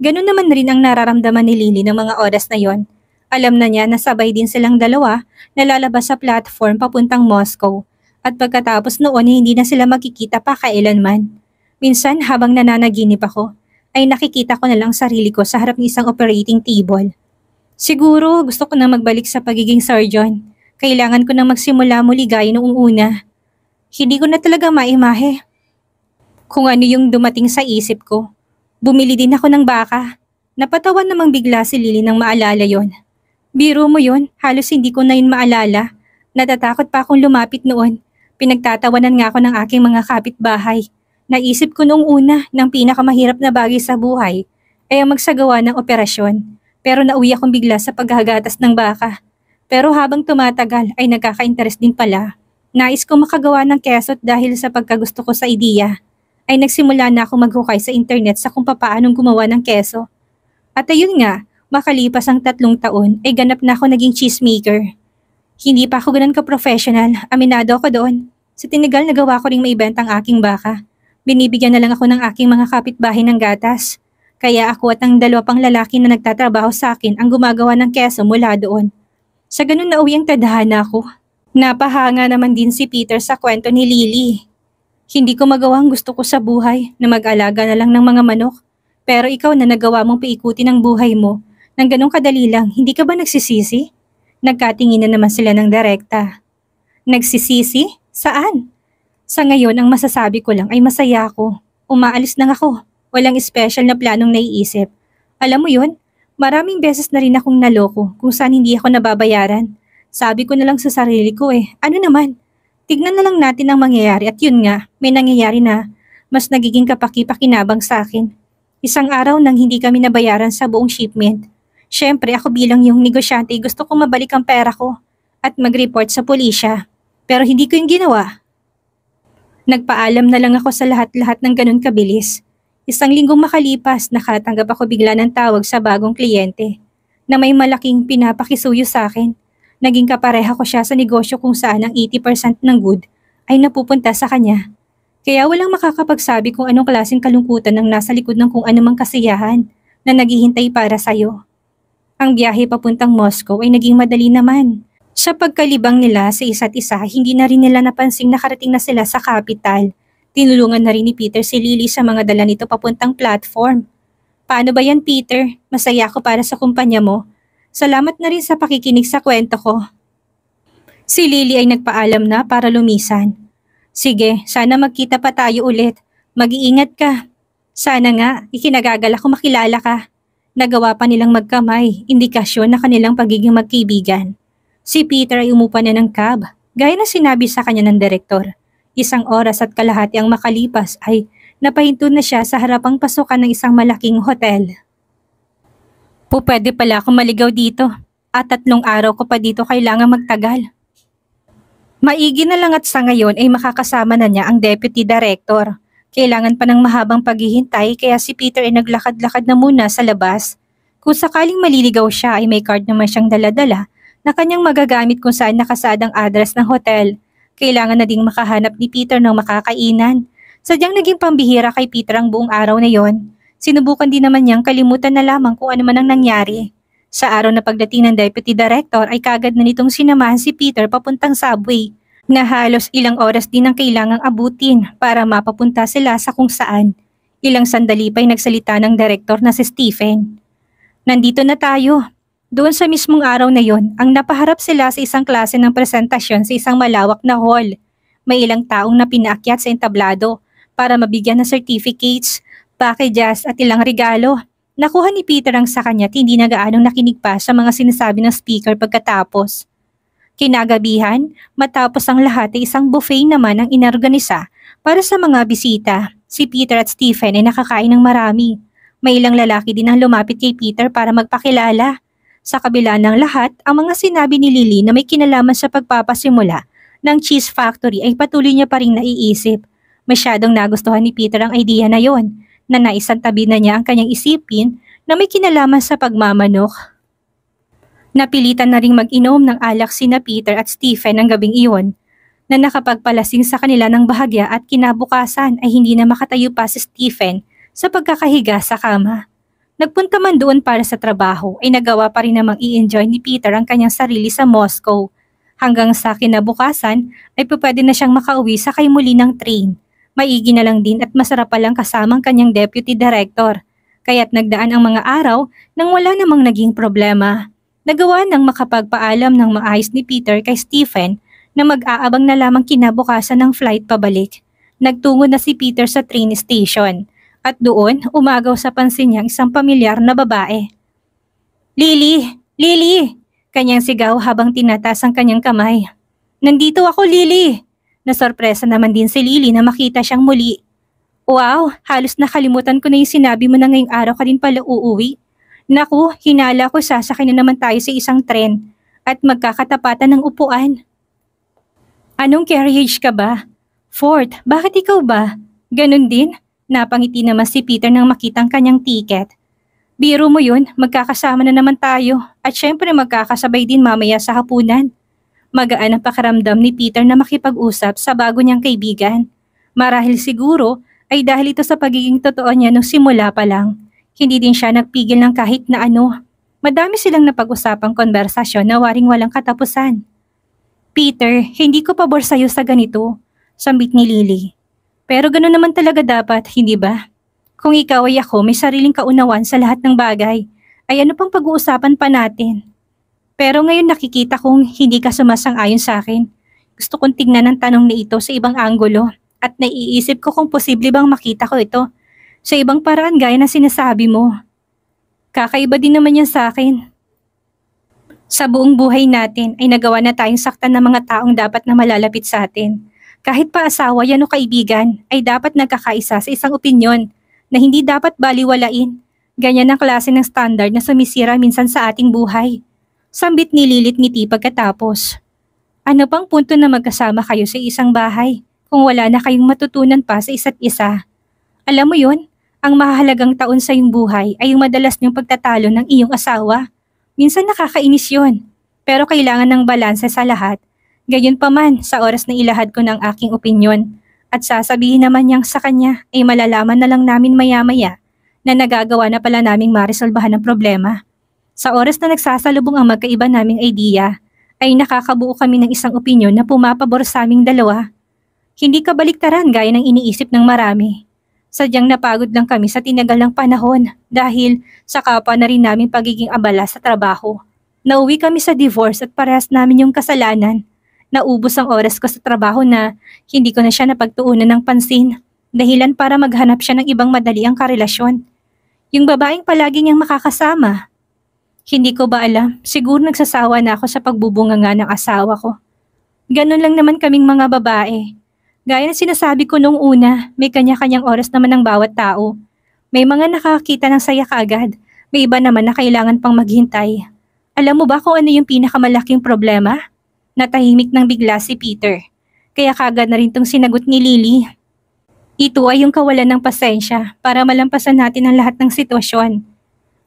Ganun naman rin ang nararamdaman ni Lily ng mga oras na yon. Alam na niya na sabay din silang dalawa na lalabas sa platform papuntang Moscow at pagkatapos noon hindi na sila magkikita pa kailanman. Minsan habang nananaginip ako ay nakikita ko na lang sarili ko sa harap ng isang operating table. Siguro gusto ko na magbalik sa pagiging surgeon. Kailangan ko na magsimula muli gaya noong una. Hindi ko na talaga maimahe. Kung ano yung dumating sa isip ko. Bumili din ako ng baka. Napatawan namang bigla si Lily nang maalala yon. Biro mo yun, halos hindi ko na yun maalala. Natatakot pa akong lumapit noon. Pinagtatawanan nga ako ng aking mga kapitbahay. Naisip ko noong una ng pinakamahirap na bagay sa buhay ay ang magsagawa ng operasyon. Pero nauwi akong bigla sa paghagatas ng baka. Pero habang tumatagal ay nagkaka-interest din pala. Nais ko makagawa ng kesot dahil sa pagkagusto ko sa ideya. Ay nagsimula na ako maghukay sa internet sa kung paanong gumawa ng keso. At ayun nga, Makalipas ang tatlong taon ay ganap na ako naging cheesemaker. Hindi pa ako ganun ka-professional, aminado ako doon. Sa Tinigal nagawa ko ring maibenta ang aking baka. Binibigyan na lang ako ng aking mga kapitbahay ng gatas. Kaya ako at ang dalawa pang lalaki na nagtatrabaho sa akin ang gumagawa ng keso mula doon. Sa ganun na uwi ang tadhana ko. Napahanga naman din si Peter sa kwento ni Lily. Hindi ko magawa ang gusto ko sa buhay na mag-alaga na lang ng mga manok. Pero ikaw na nagawa mong paikuti ng buhay mo ng ganong kadali lang, hindi ka ba nagsisisi? Nagkatingin na naman sila ng direkta. Nagsisisi? Saan? Sa ngayon, ang masasabi ko lang ay masaya ako. Umaalis lang ako. Walang special na planong naiisip. Alam mo yun, maraming beses na rin akong naloko kung saan hindi ako nababayaran. Sabi ko na lang sa sarili ko eh, ano naman? Tignan na lang natin ang mangyayari at yun nga, may nangyayari na mas nagiging kapaki-pakinabang sa akin. Isang araw nang hindi kami nabayaran sa buong shipment, Siyempre, ako bilang yung negosyante, gusto kong mabalik ang pera ko at mag-report sa pulisya. Pero hindi ko yung ginawa. Nagpaalam na lang ako sa lahat-lahat ng ganun kabilis. Isang linggong makalipas, nakatanggap ako bigla ng tawag sa bagong kliyente na may malaking pinapakisuyo sa akin. Naging kapareha ko siya sa negosyo kung saan ang 80% ng good ay napupunta sa kanya. Kaya walang makakapagsabi kung anong klaseng kalungkutan ang nasa likod ng kung anumang kasiyahan na naghihintay para sa'yo. Ang biyahe papuntang Moscow ay naging madali naman. Sa pagkalibang nila sa isa't isa, hindi na rin nila napansing nakarating na sila sa capital. Tinulungan na rin ni Peter si Lily sa mga dala nito papuntang platform. Paano ba yan Peter? Masaya ako para sa kumpanya mo. Salamat na rin sa pakikinig sa kwento ko. Si Lily ay nagpaalam na para lumisan. Sige, sana magkita pa tayo ulit. Mag-iingat ka. Sana nga, ikinagagal ako makilala ka. Nagawa pa nilang magkamay, indikasyon na kanilang pagiging magkaibigan. Si Peter ay umupa na ng cab, gaya na sinabi sa kanya ng direktor. Isang oras at kalahati ang makalipas ay napahinto na siya sa harapang pasukan ng isang malaking hotel. Po pala akong maligaw dito at tatlong araw ko pa dito kailangan magtagal. Maigi na lang at sa ngayon ay makakasama na niya ang deputy director kailangan pa ng mahabang paghihintay kaya si Peter ay naglakad-lakad na muna sa labas. Kung sakaling maliligaw siya ay may card naman siyang daladala na kanyang magagamit kung saan nakasaad ang address ng hotel. Kailangan na ding makahanap ni Peter ng makakainan. Sadyang naging pambihira kay Peter ang buong araw na yon. Sinubukan din naman niyang kalimutan na lamang kung ano man ang nangyari. Sa araw na pagdating ng deputy director ay kagad na nitong sinamahan si Peter papuntang subway na halos ilang oras din ang kailangang abutin para mapapunta sila sa kung saan. Ilang sandali pa'y nagsalita ng direktor na si Stephen. Nandito na tayo. Doon sa mismong araw na yon, ang napaharap sila sa isang klase ng presentasyon sa isang malawak na hall. May ilang taong na pinaakyat sa entablado para mabigyan ng certificates, packages at ilang regalo. Nakuha ni Peter ang sa kanya at hindi na gaanong nakinig pa sa mga sinasabi ng speaker pagkatapos. Kinagabihan, matapos ang lahat ay isang buffet naman ang inorganisa para sa mga bisita. Si Peter at Stephen ay nakakain ng marami. May ilang lalaki din ang lumapit kay Peter para magpakilala. Sa kabila ng lahat, ang mga sinabi ni Lily na may kinalaman sa pagpapasimula ng cheese factory ay patuloy niya pa rin naiisip. Masyadong nagustuhan ni Peter ang idea na yon, na naisantabi na niya ang kanyang isipin na may kinalaman sa pagmamanok Napilitan na ring mag-inom ng alak sina Peter at Stephen ang gabing iyon na nakapagpalasing sa kanila ng bahagya at kinabukasan ay hindi na makatayo pa si Stephen sa pagkakahiga sa kama. Nagpunta man doon para sa trabaho ay nagawa pa rin namang i-enjoy ni Peter ang kanyang sarili sa Moscow. Hanggang sa kinabukasan ay pwede na siyang makauwi sa kay muli ng train. Maigi na lang din at masarap pa lang kasamang kanyang deputy director. Kaya't nagdaan ang mga araw nang wala namang naging problema. Nagawa ng makapagpaalam ng maayos ni Peter kay Stephen na mag-aabang na lamang kinabukasan ng flight pabalik. Nagtungo na si Peter sa train station at doon umagaw sa pansin niya isang pamilyar na babae. Lily! Lily! Kanyang sigaw habang tinatas ang kanyang kamay. Nandito ako, Lily! Nasorpresa naman din si Lily na makita siyang muli. Wow, halos nakalimutan ko na yung sinabi mo na ngayong araw ka din pala uuwi. Naku, hinala ko sasakay na naman tayo sa isang tren at magkakatapatan ng upuan. Anong carriage ka ba? Ford, bakit ikaw ba? Ganon din? Napangiti naman si Peter nang makitang kanyang tiket. Biro mo yun, magkakasama na naman tayo at syempre magkakasabay din mamaya sa hapunan. Magaan ang pakaramdam ni Peter na makipag-usap sa bago niyang kaibigan. Marahil siguro ay dahil ito sa pagiging totoo niya nung simula pa lang. Hindi din siya nagpigil ng kahit na ano. Madami silang napag-usapang konversasyon na waring walang katapusan. Peter, hindi ko pabor sa'yo sa ganito, sambit ni Lily. Pero gano'n naman talaga dapat, hindi ba? Kung ikaw ay ako, may sariling kaunawan sa lahat ng bagay. Ay ano pang pag-uusapan pa natin? Pero ngayon nakikita kong hindi ka sumasang-ayon sa akin. Gusto kong tignan ang tanong na ito sa ibang anggulo at naiisip ko kung posible bang makita ko ito sa ibang paraan gaya na sinasabi mo. Kakaiba din naman yan sa akin. Sa buong buhay natin ay nagawa na tayong saktan ng mga taong dapat na malalapit sa atin. Kahit pa asawa yan o kaibigan ay dapat nagkakaisa sa isang opinyon na hindi dapat baliwalain. Ganyan ang klase ng standard na sumisira minsan sa ating buhay. Sambit ni nililit ngiti pagkatapos. Ano pang punto na magkasama kayo sa isang bahay kung wala na kayong matutunan pa sa isa't isa? Alam mo yun, ang mahalagang taon sa iyong buhay ay yung madalas niyong pagtatalo ng iyong asawa. Minsan nakakainis yun. Pero kailangan ng balanse sa lahat. Gayon pa man, sa oras na ilahad ko ng aking opinyon at sasabihin naman niyang sa kanya ay malalaman na lang namin maya-maya na nagagawa na pala naming marisolbahan ng problema. Sa oras na nagsasalubong ang magkaiba naming idea, ay nakakabuo kami ng isang opinyon na pumapabor sa aming dalawa. Hindi kabaliktaran gaya ng iniisip ng marami. Sadyang napagod lang kami sa tinagalang panahon dahil sa kapwa na rin namin pagiging abala sa trabaho. Nauwi kami sa divorce at parehas namin yung kasalanan. Naubos ang oras ko sa trabaho na hindi ko na siya napagtuunan ng pansin. Dahilan para maghanap siya ng ibang madali ang karelasyon. Yung babaeng palagi niyang makakasama. Hindi ko ba alam, siguro nagsasawa na ako sa pagbubunga nga ng asawa ko. Ganun lang naman kaming mga babae. Gaya ng sinasabi ko nung una, may kanya-kanyang oras naman ng bawat tao. May mga nakakita ng saya kaagad, may iba naman na kailangan pang maghintay. Alam mo ba kung ano yung pinakamalaking problema? Natahimik ng bigla si Peter. Kaya kagad na rin tong sinagot ni Lily. Ito ay yung kawalan ng pasensya para malampasan natin ang lahat ng sitwasyon.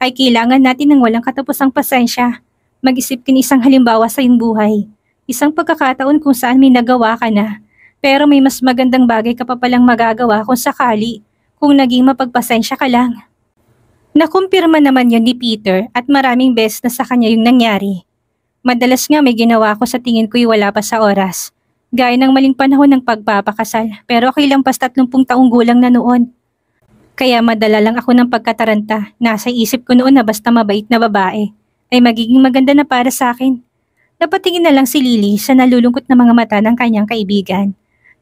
Ay kailangan natin ng walang katapusang pasensya. Mag-isip kin isang halimbawa sa iyong buhay. Isang pagkakataon kung saan may nagawa ka na pero may mas magandang bagay ka pa palang magagawa kung sakali, kung naging mapagpasensya ka lang. Nakumpirma naman yon ni Peter at maraming beses na sa kanya yung nangyari. Madalas nga may ginawa ko sa tingin ko'y wala pa sa oras. Gaya ng maling panahon ng pagpapakasal pero okay lang lampas 30 taong gulang na noon. Kaya madala lang ako ng pagkataranta. Nasa isip ko noon na basta mabait na babae ay magiging maganda na para sa akin. Napatingin na lang si Lily sa nalulungkot na mga mata ng kanyang kaibigan.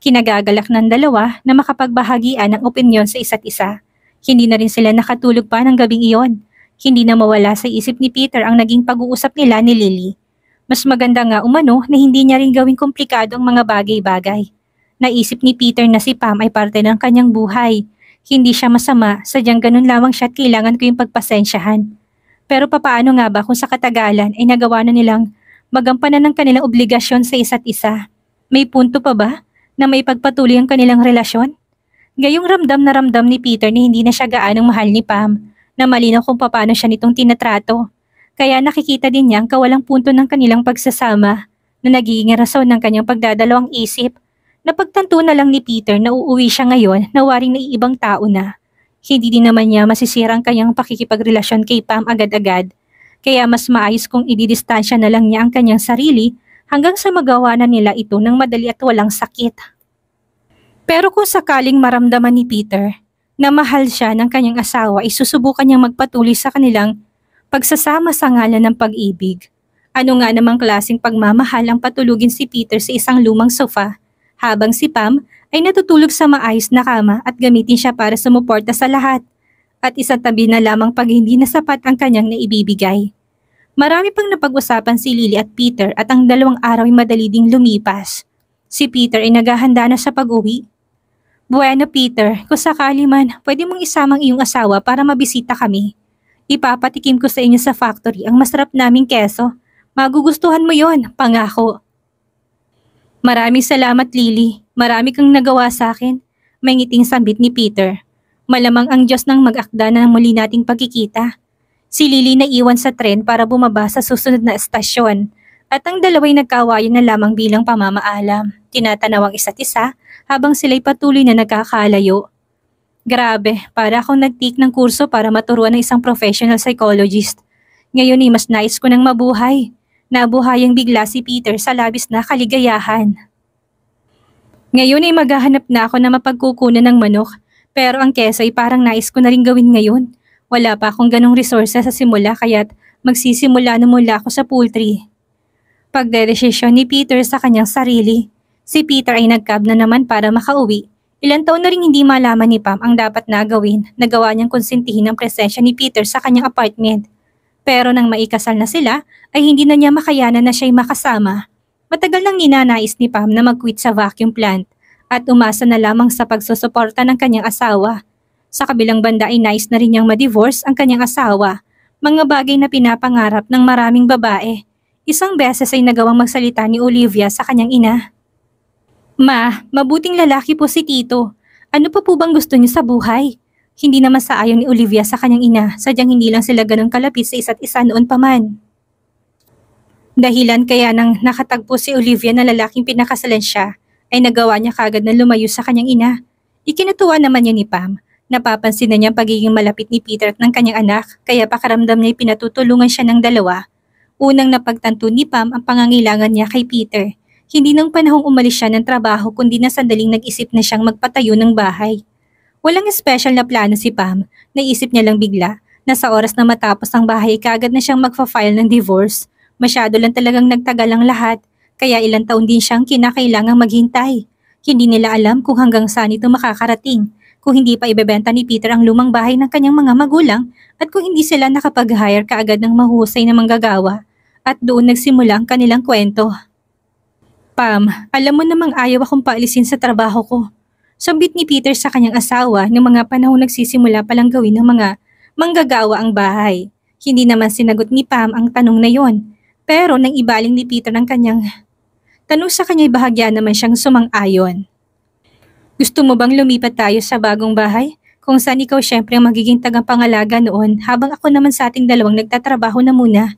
Kinagagalak ng dalawa na makapagbahagian ng opinyon sa isa't isa. Hindi na rin sila nakatulog pa ng gabing iyon. Hindi na mawala sa isip ni Peter ang naging pag-uusap nila ni Lily. Mas maganda nga umano na hindi niya rin gawing komplikado ang mga bagay-bagay. Naisip ni Peter na si Pam ay parte ng kanyang buhay. Hindi siya masama, sadyang ganun lamang siya at kailangan ko yung pagpasensyahan. Pero papaano nga ba kung sa katagalan ay nagawa na nilang magampanan ng kanilang obligasyon sa isa't isa? May punto pa ba? na may pagpatuloy ang kanilang relasyon? Gayong ramdam na ramdam ni Peter na hindi na siya gaanong mahal ni Pam, na malinaw kung paano siya nitong tinatrato. Kaya nakikita din niya ang kawalang punto ng kanilang pagsasama na nagiging rason ng kanyang pagdadalawang isip. Napagtanto na lang ni Peter na uuwi siya ngayon na waring na ibang tao na. Hindi din naman niya masisirang ang kanyang pakikipagrelasyon kay Pam agad-agad. Kaya mas maayos kung ididistansya na lang niya ang kanyang sarili hanggang sa magawa na nila ito ng madali at walang sakit. Pero kung sakaling maramdaman ni Peter na mahal siya ng kanyang asawa, isusubukan niyang magpatuloy sa kanilang pagsasama sa ngalan ng pag-ibig. Ano nga namang klasing pagmamahal ang patulugin si Peter sa isang lumang sofa habang si Pam ay natutulog sa maayos na kama at gamitin siya para sumuporta sa lahat at isang tabi na lamang pag hindi na sapat ang kanyang naibibigay. Marami pang napag-usapan si Lily at Peter at ang dalawang araw ay madali ding lumipas. Si Peter ay naghahanda na sa pag-uwi. Bueno Peter, kung sakali man, pwede mong isamang iyong asawa para mabisita kami. Ipapatikim ko sa inyo sa factory ang masarap naming keso. Magugustuhan mo yon, pangako. Maraming salamat Lily, marami kang nagawa sa akin. May ngiting sambit ni Peter. Malamang ang Diyos nang mag-akda na muli nating pagkikita. Si Lily iwan sa tren para bumaba sa susunod na estasyon at ang dalaway nagkawayan na lamang bilang pamamaalam. Tinatanaw ang isa't isa habang sila'y patuloy na nagkakalayo. Grabe, para akong nag-take ng kurso para maturuan ng isang professional psychologist. Ngayon ay mas nais ko ng mabuhay. ang bigla si Peter sa labis na kaligayahan. Ngayon ay maghahanap na ako na mapagkukunan ng manok, pero ang kesa ay parang nais ko na rin gawin ngayon. Wala pa akong ganong resources sa simula kaya't magsisimula na mula ako sa poultry. Pagdedesisyon ni Peter sa kanyang sarili, si Peter ay nagkab na naman para makauwi. Ilan taon na rin hindi malaman ni Pam ang dapat na gawin na gawa niyang konsentihin ang presensya ni Peter sa kanyang apartment. Pero nang maikasal na sila, ay hindi na niya makayanan na siya'y makasama. Matagal nang ninanais ni Pam na mag-quit sa vacuum plant at umasa na lamang sa pagsusuporta ng kanyang asawa sa kabilang banda ay nice na rin niyang ma-divorce ang kanyang asawa, mga bagay na pinapangarap ng maraming babae. Isang beses ay nagawang magsalita ni Olivia sa kanyang ina. Ma, mabuting lalaki po si Tito. Ano pa po bang gusto niyo sa buhay? Hindi naman sa ayon ni Olivia sa kanyang ina, sadyang hindi lang sila ganun kalapit sa isa't isa noon pa man. Dahilan kaya nang nakatagpo si Olivia na lalaking pinakasalan siya, ay nagawa niya kagad na lumayo sa kanyang ina. Ikinatuwa naman niya ni Pam Napapansin na niya ang pagiging malapit ni Peter at ng kanyang anak, kaya pakaramdam niya pinatutulungan siya ng dalawa. Unang napagtanto ni Pam ang pangangailangan niya kay Peter. Hindi nang panahong umalis siya ng trabaho kundi na sandaling nag-isip na siyang magpatayo ng bahay. Walang special na plano si Pam, naisip niya lang bigla na sa oras na matapos ang bahay kaagad na siyang magfa-file ng divorce. Masyado lang talagang nagtagal ang lahat, kaya ilang taon din siyang kinakailangang maghintay. Hindi nila alam kung hanggang saan ito makakarating kung hindi pa ibebenta ni Peter ang lumang bahay ng kanyang mga magulang at kung hindi sila nakapag-hire kaagad ng mahusay na manggagawa at doon nagsimula ang kanilang kwento. Pam, alam mo namang ayaw akong paalisin sa trabaho ko. Sambit ni Peter sa kanyang asawa ng mga panahon nagsisimula palang gawin ng mga manggagawa ang bahay. Hindi naman sinagot ni Pam ang tanong na yon, pero nang ibaling ni Peter ang kanyang tanong sa kanya'y bahagya naman siyang sumang-ayon. Gusto mo bang lumipat tayo sa bagong bahay? Kung saan ikaw siyempre ang magiging tagapangalaga noon habang ako naman sa ating dalawang nagtatrabaho na muna.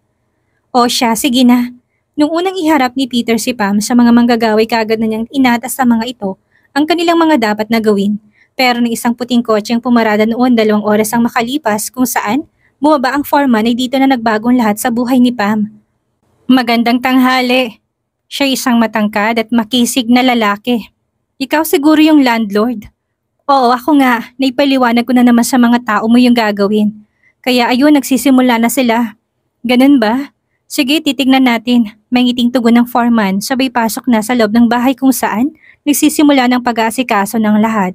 O siya, sige na. Nung unang iharap ni Peter si Pam sa mga manggagaway kaagad na niyang inatas sa mga ito, ang kanilang mga dapat na gawin. Pero ng isang puting kotse ang pumarada noon dalawang oras ang makalipas kung saan bumaba ang foreman ay dito na nagbagong lahat sa buhay ni Pam. Magandang tanghali. Siya isang matangkad at makisig na lalaki ikaw siguro yung landlord. Oo, ako nga. Naipaliwanag ko na naman sa mga tao mo yung gagawin. Kaya ayun, nagsisimula na sila. Ganun ba? Sige, titignan natin. May ngiting tugon ng foreman, sabay pasok na sa loob ng bahay kung saan nagsisimula ng pag-aasikaso ng lahat.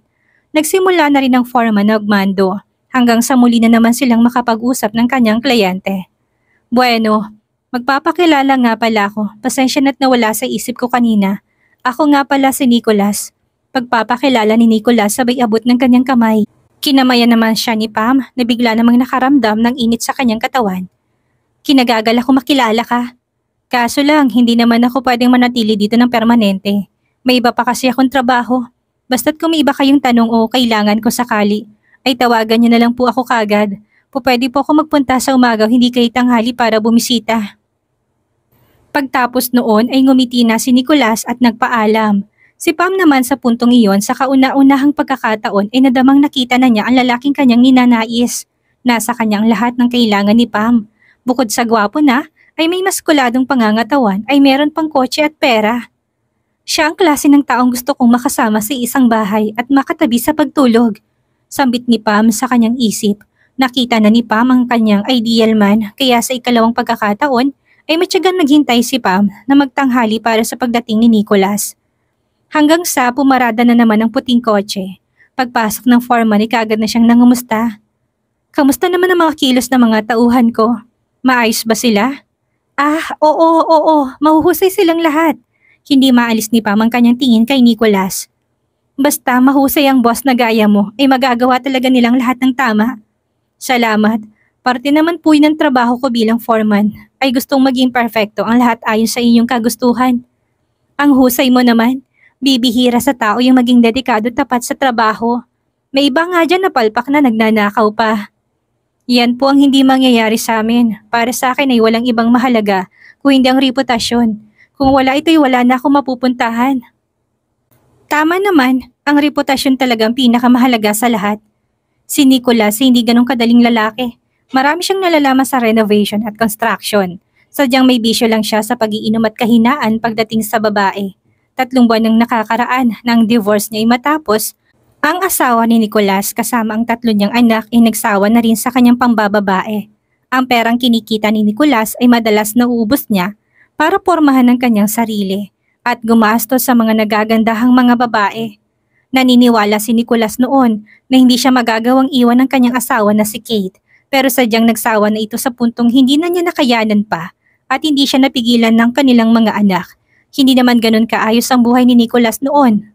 Nagsimula na rin ang foreman na Ogmando, hanggang sa muli na naman silang makapag-usap ng kanyang kliyente. Bueno, magpapakilala nga pala ako. Pasensya na't nawala sa isip ko kanina. Ako nga pala si Nicholas. Pagpapakilala ni Nicholas sabay abot ng kanyang kamay. Kinamayan naman siya ni Pam na bigla namang nakaramdam ng init sa kanyang katawan. Kinagagal ako makilala ka. Kaso lang, hindi naman ako pwedeng manatili dito ng permanente. May iba pa kasi akong trabaho. Basta't kung may iba kayong tanong o kailangan ko sakali, ay tawagan niyo na lang po ako kagad. Po po ako magpunta sa umaga hindi kay tanghali para bumisita. Pagtapos noon ay ngumiti na si Nicolas at nagpaalam. Si Pam naman sa puntong iyon sa kauna-unahang pagkakataon ay nadamang nakita na niya ang lalaking kanyang ninanais. Nasa kanyang lahat ng kailangan ni Pam. Bukod sa gwapo na, ay may maskuladong pangangatawan ay meron pang kotse at pera. Siya ang klase ng taong gusto kong makasama sa isang bahay at makatabi sa pagtulog. Sambit ni Pam sa kanyang isip. Nakita na ni Pam ang kanyang ideal man kaya sa ikalawang pagkakataon ay matyagang naghintay si Pam na magtanghali para sa pagdating ni Nicholas. Hanggang sa pumarada na naman ang puting kotse. Pagpasok ng foreman ay kaagad na siyang nangumusta. Kamusta naman ang mga kilos ng mga tauhan ko? Maayos ba sila? Ah, oo, oo, mahuhusay silang lahat. Hindi maalis ni Pam ang kanyang tingin kay Nicholas. Basta mahusay ang boss na gaya mo ay magagawa talaga nilang lahat ng tama. Salamat. Parte naman po yun ng trabaho ko bilang foreman ay gustong maging perfecto ang lahat ayon sa inyong kagustuhan. Ang husay mo naman, bibihira sa tao yung maging dedikado tapat sa trabaho. May iba nga dyan na palpak na nagnanakaw pa. Yan po ang hindi mangyayari sa amin. Para sa akin ay walang ibang mahalaga kung hindi ang reputasyon. Kung wala ito'y wala na ako mapupuntahan. Tama naman, ang reputasyon talagang pinakamahalaga sa lahat. Si Nicolas ay hindi ganong kadaling lalaki Marami siyang nalalaman sa renovation at construction. Sadyang may bisyo lang siya sa pagiinom at kahinaan pagdating sa babae. Tatlong buwan ng nakakaraan ng divorce niya ay matapos, ang asawa ni Nicolas kasama ang tatlo niyang anak ay nagsawa na rin sa kanyang pambababae. Ang perang kinikita ni Nicolas ay madalas nauubos niya para pormahan ng kanyang sarili at gumastos sa mga nagagandahang mga babae. Naniniwala si Nicolas noon na hindi siya magagawang iwan ng kanyang asawa na si Kate pero sadyang nagsawa na ito sa puntong hindi na niya nakayanan pa at hindi siya napigilan ng kanilang mga anak. Hindi naman ganun kaayos ang buhay ni Nicholas noon.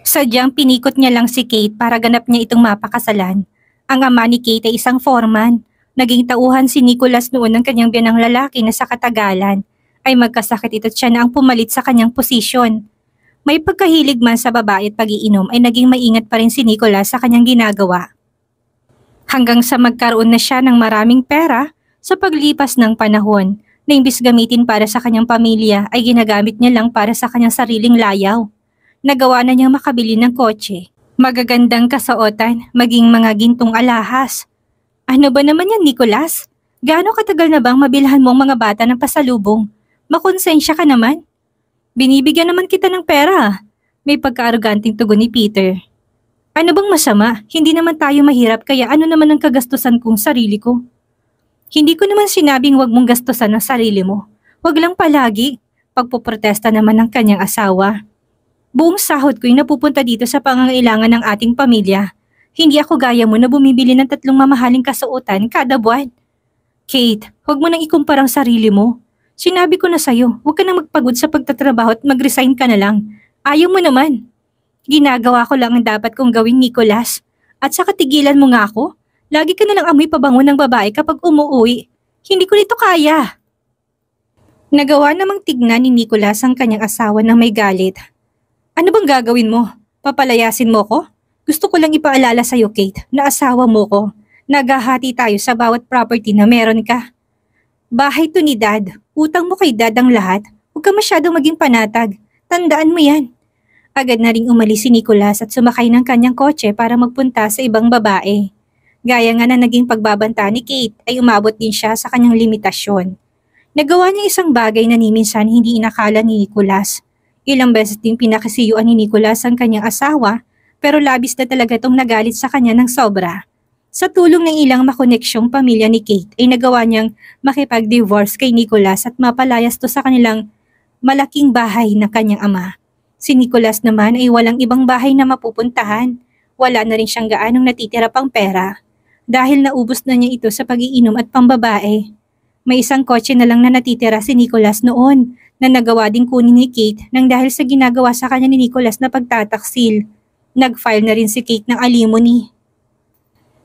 Sadyang pinikot niya lang si Kate para ganap niya itong mapakasalan. Ang ama ni Kate ay isang foreman. Naging tauhan si Nicholas noon ng kanyang biyanang lalaki na sa katagalan ay magkasakit ito siya na ang pumalit sa kanyang posisyon. May pagkahilig man sa babae at pag-iinom ay naging maingat pa rin si Nicholas sa kanyang ginagawa hanggang sa magkaroon na siya ng maraming pera sa paglipas ng panahon na imbis gamitin para sa kanyang pamilya ay ginagamit niya lang para sa kanyang sariling layaw. Nagawa na niyang makabili ng kotse, magagandang kasuotan, maging mga gintong alahas. Ano ba naman yan, Nicolas? Gaano katagal na bang mabilhan mong mga bata ng pasalubong? Makonsensya ka naman? Binibigyan naman kita ng pera. Ah. May pagka-aroganting tugon ni Peter. Ano bang masama? Hindi naman tayo mahirap kaya ano naman ang kagastusan kong sarili ko? Hindi ko naman sinabing wag mong gastusan ang sarili mo. Wag lang palagi. Pagpoprotesta naman ng kanyang asawa. Buong sahod ko'y napupunta dito sa pangangailangan ng ating pamilya. Hindi ako gaya mo na bumibili ng tatlong mamahaling kasuotan kada buwan. Kate, huwag mo nang ikumpara ang sarili mo. Sinabi ko na sa'yo, huwag ka nang magpagod sa pagtatrabaho at mag-resign ka na lang. Ayaw mo naman. Ginagawa ko lang ang dapat kong gawin, Nicolas. At sa katigilan mo nga ako, lagi ka nalang amoy pabango ng babae kapag umuwi. Hindi ko nito kaya. Nagawa namang tignan ni Nicolas ang kanyang asawa ng may galit. Ano bang gagawin mo? Papalayasin mo ko? Gusto ko lang ipaalala sa'yo, Kate, na asawa mo ko. Nagahati tayo sa bawat property na meron ka. Bahay to ni Dad. Utang mo kay Dad ang lahat. Huwag ka masyadong maging panatag. Tandaan mo yan. Agad na ring umalis si Nicholas at sumakay ng kanyang kotse para magpunta sa ibang babae. Gaya nga na naging pagbabanta ni Kate ay umabot din siya sa kanyang limitasyon. Nagawa niya isang bagay na niminsan hindi inakala ni Nicholas. Ilang beses din pinakasiyuan ni Nicholas ang kanyang asawa pero labis na talaga itong nagalit sa kanya ng sobra. Sa tulong ng ilang makoneksyong pamilya ni Kate ay nagawa niyang makipag-divorce kay Nicholas at mapalayas to sa kanilang malaking bahay na kanyang ama. Si Nicolas naman ay walang ibang bahay na mapupuntahan. Wala na rin siyang gaanong natitira pang pera dahil naubos na niya ito sa pagiinom at pambabae. May isang kotse na lang na natitira si Nicolas noon na nagawa din kunin ni Kate nang dahil sa ginagawa sa kanya ni Nicolas na pagtataksil. Nag-file na rin si Kate ng alimony.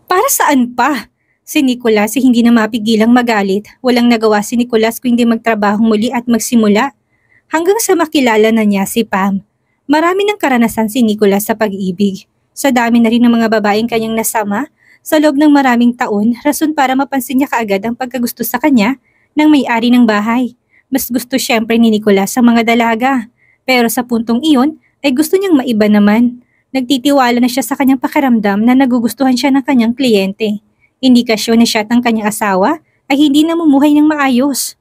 Para saan pa? Si Nicolas ay hindi na mapigilang magalit. Walang nagawa si Nicolas kundi magtrabaho muli at magsimula hanggang sa makilala na niya si Pam. Marami ng karanasan si Nicholas sa pag-ibig. Sa dami na rin ng mga babaeng kanyang nasama, sa loob ng maraming taon, rason para mapansin niya kaagad ang pagkagusto sa kanya ng may-ari ng bahay. Mas gusto siyempre ni Nicholas ang mga dalaga. Pero sa puntong iyon, ay gusto niyang maiba naman. Nagtitiwala na siya sa kanyang pakiramdam na nagugustuhan siya ng kanyang kliyente. Indikasyon na siya at ang kanyang asawa ay hindi namumuhay ng maayos.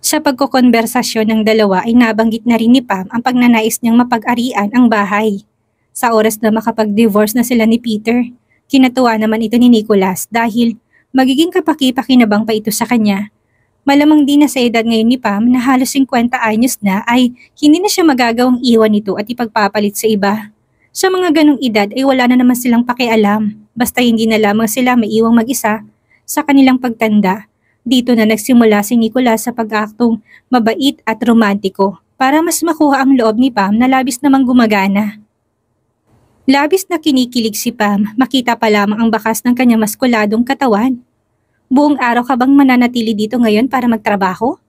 Sa pagkokonversasyon ng dalawa ay nabanggit na rin ni Pam ang pagnanais niyang mapag-arian ang bahay. Sa oras na makapag-divorce na sila ni Peter, kinatuwa naman ito ni Nicholas dahil magiging kapaki pa ito sa kanya. Malamang di na sa edad ngayon ni Pam na halos 50 anyos na ay hindi na siya magagawang iwan ito at ipagpapalit sa iba. Sa mga ganong edad ay wala na naman silang pakialam basta hindi na lamang sila maiwang mag-isa sa kanilang pagtanda dito na nagsimula si Nicolas sa pag-aktong mabait at romantiko para mas makuha ang loob ni Pam na labis namang gumagana. Labis na kinikilig si Pam, makita pa lamang ang bakas ng kanyang maskuladong katawan. Buong araw ka bang mananatili dito ngayon para magtrabaho?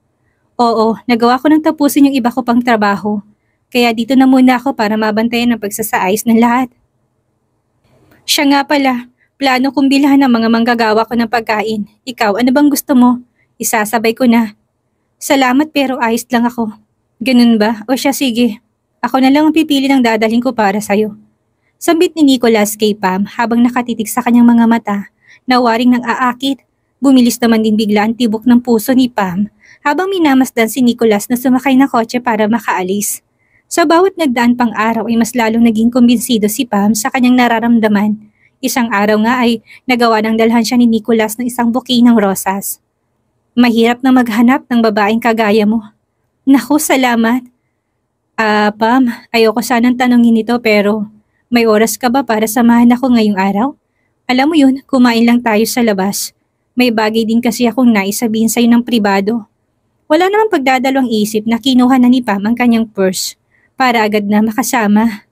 Oo, nagawa ko ng tapusin yung iba ko pang trabaho. Kaya dito na muna ako para mabantayan ang pagsasaayos ng lahat. Siya nga pala, Plano kong bilhan ng mga manggagawa ko ng pagkain. Ikaw, ano bang gusto mo? Isasabay ko na. Salamat pero ayos lang ako. Ganun ba? O siya sige. Ako na lang ang pipili ng dadalhin ko para sa'yo. Sambit ni Nicholas kay Pam habang nakatitig sa kanyang mga mata na waring nang aakit. Bumilis naman din bigla ang tibok ng puso ni Pam habang minamasdan si Nicholas na sumakay na kotse para makaalis. Sa bawat nagdaan pang araw ay mas lalong naging kumbinsido si Pam sa kanyang nararamdaman Isang araw nga ay nagawa ng dalhan siya ni Nicholas ng isang bouquet ng rosas. Mahirap na maghanap ng babaeng kagaya mo. Naku, salamat. Ah, uh, Pam, ayoko sanang tanongin ito pero may oras ka ba para samahan ako ngayong araw? Alam mo yun, kumain lang tayo sa labas. May bagay din kasi akong naisabihin sa'yo ng pribado. Wala namang pagdadalawang isip na kinuha na ni Pam ang kanyang purse para agad na makasama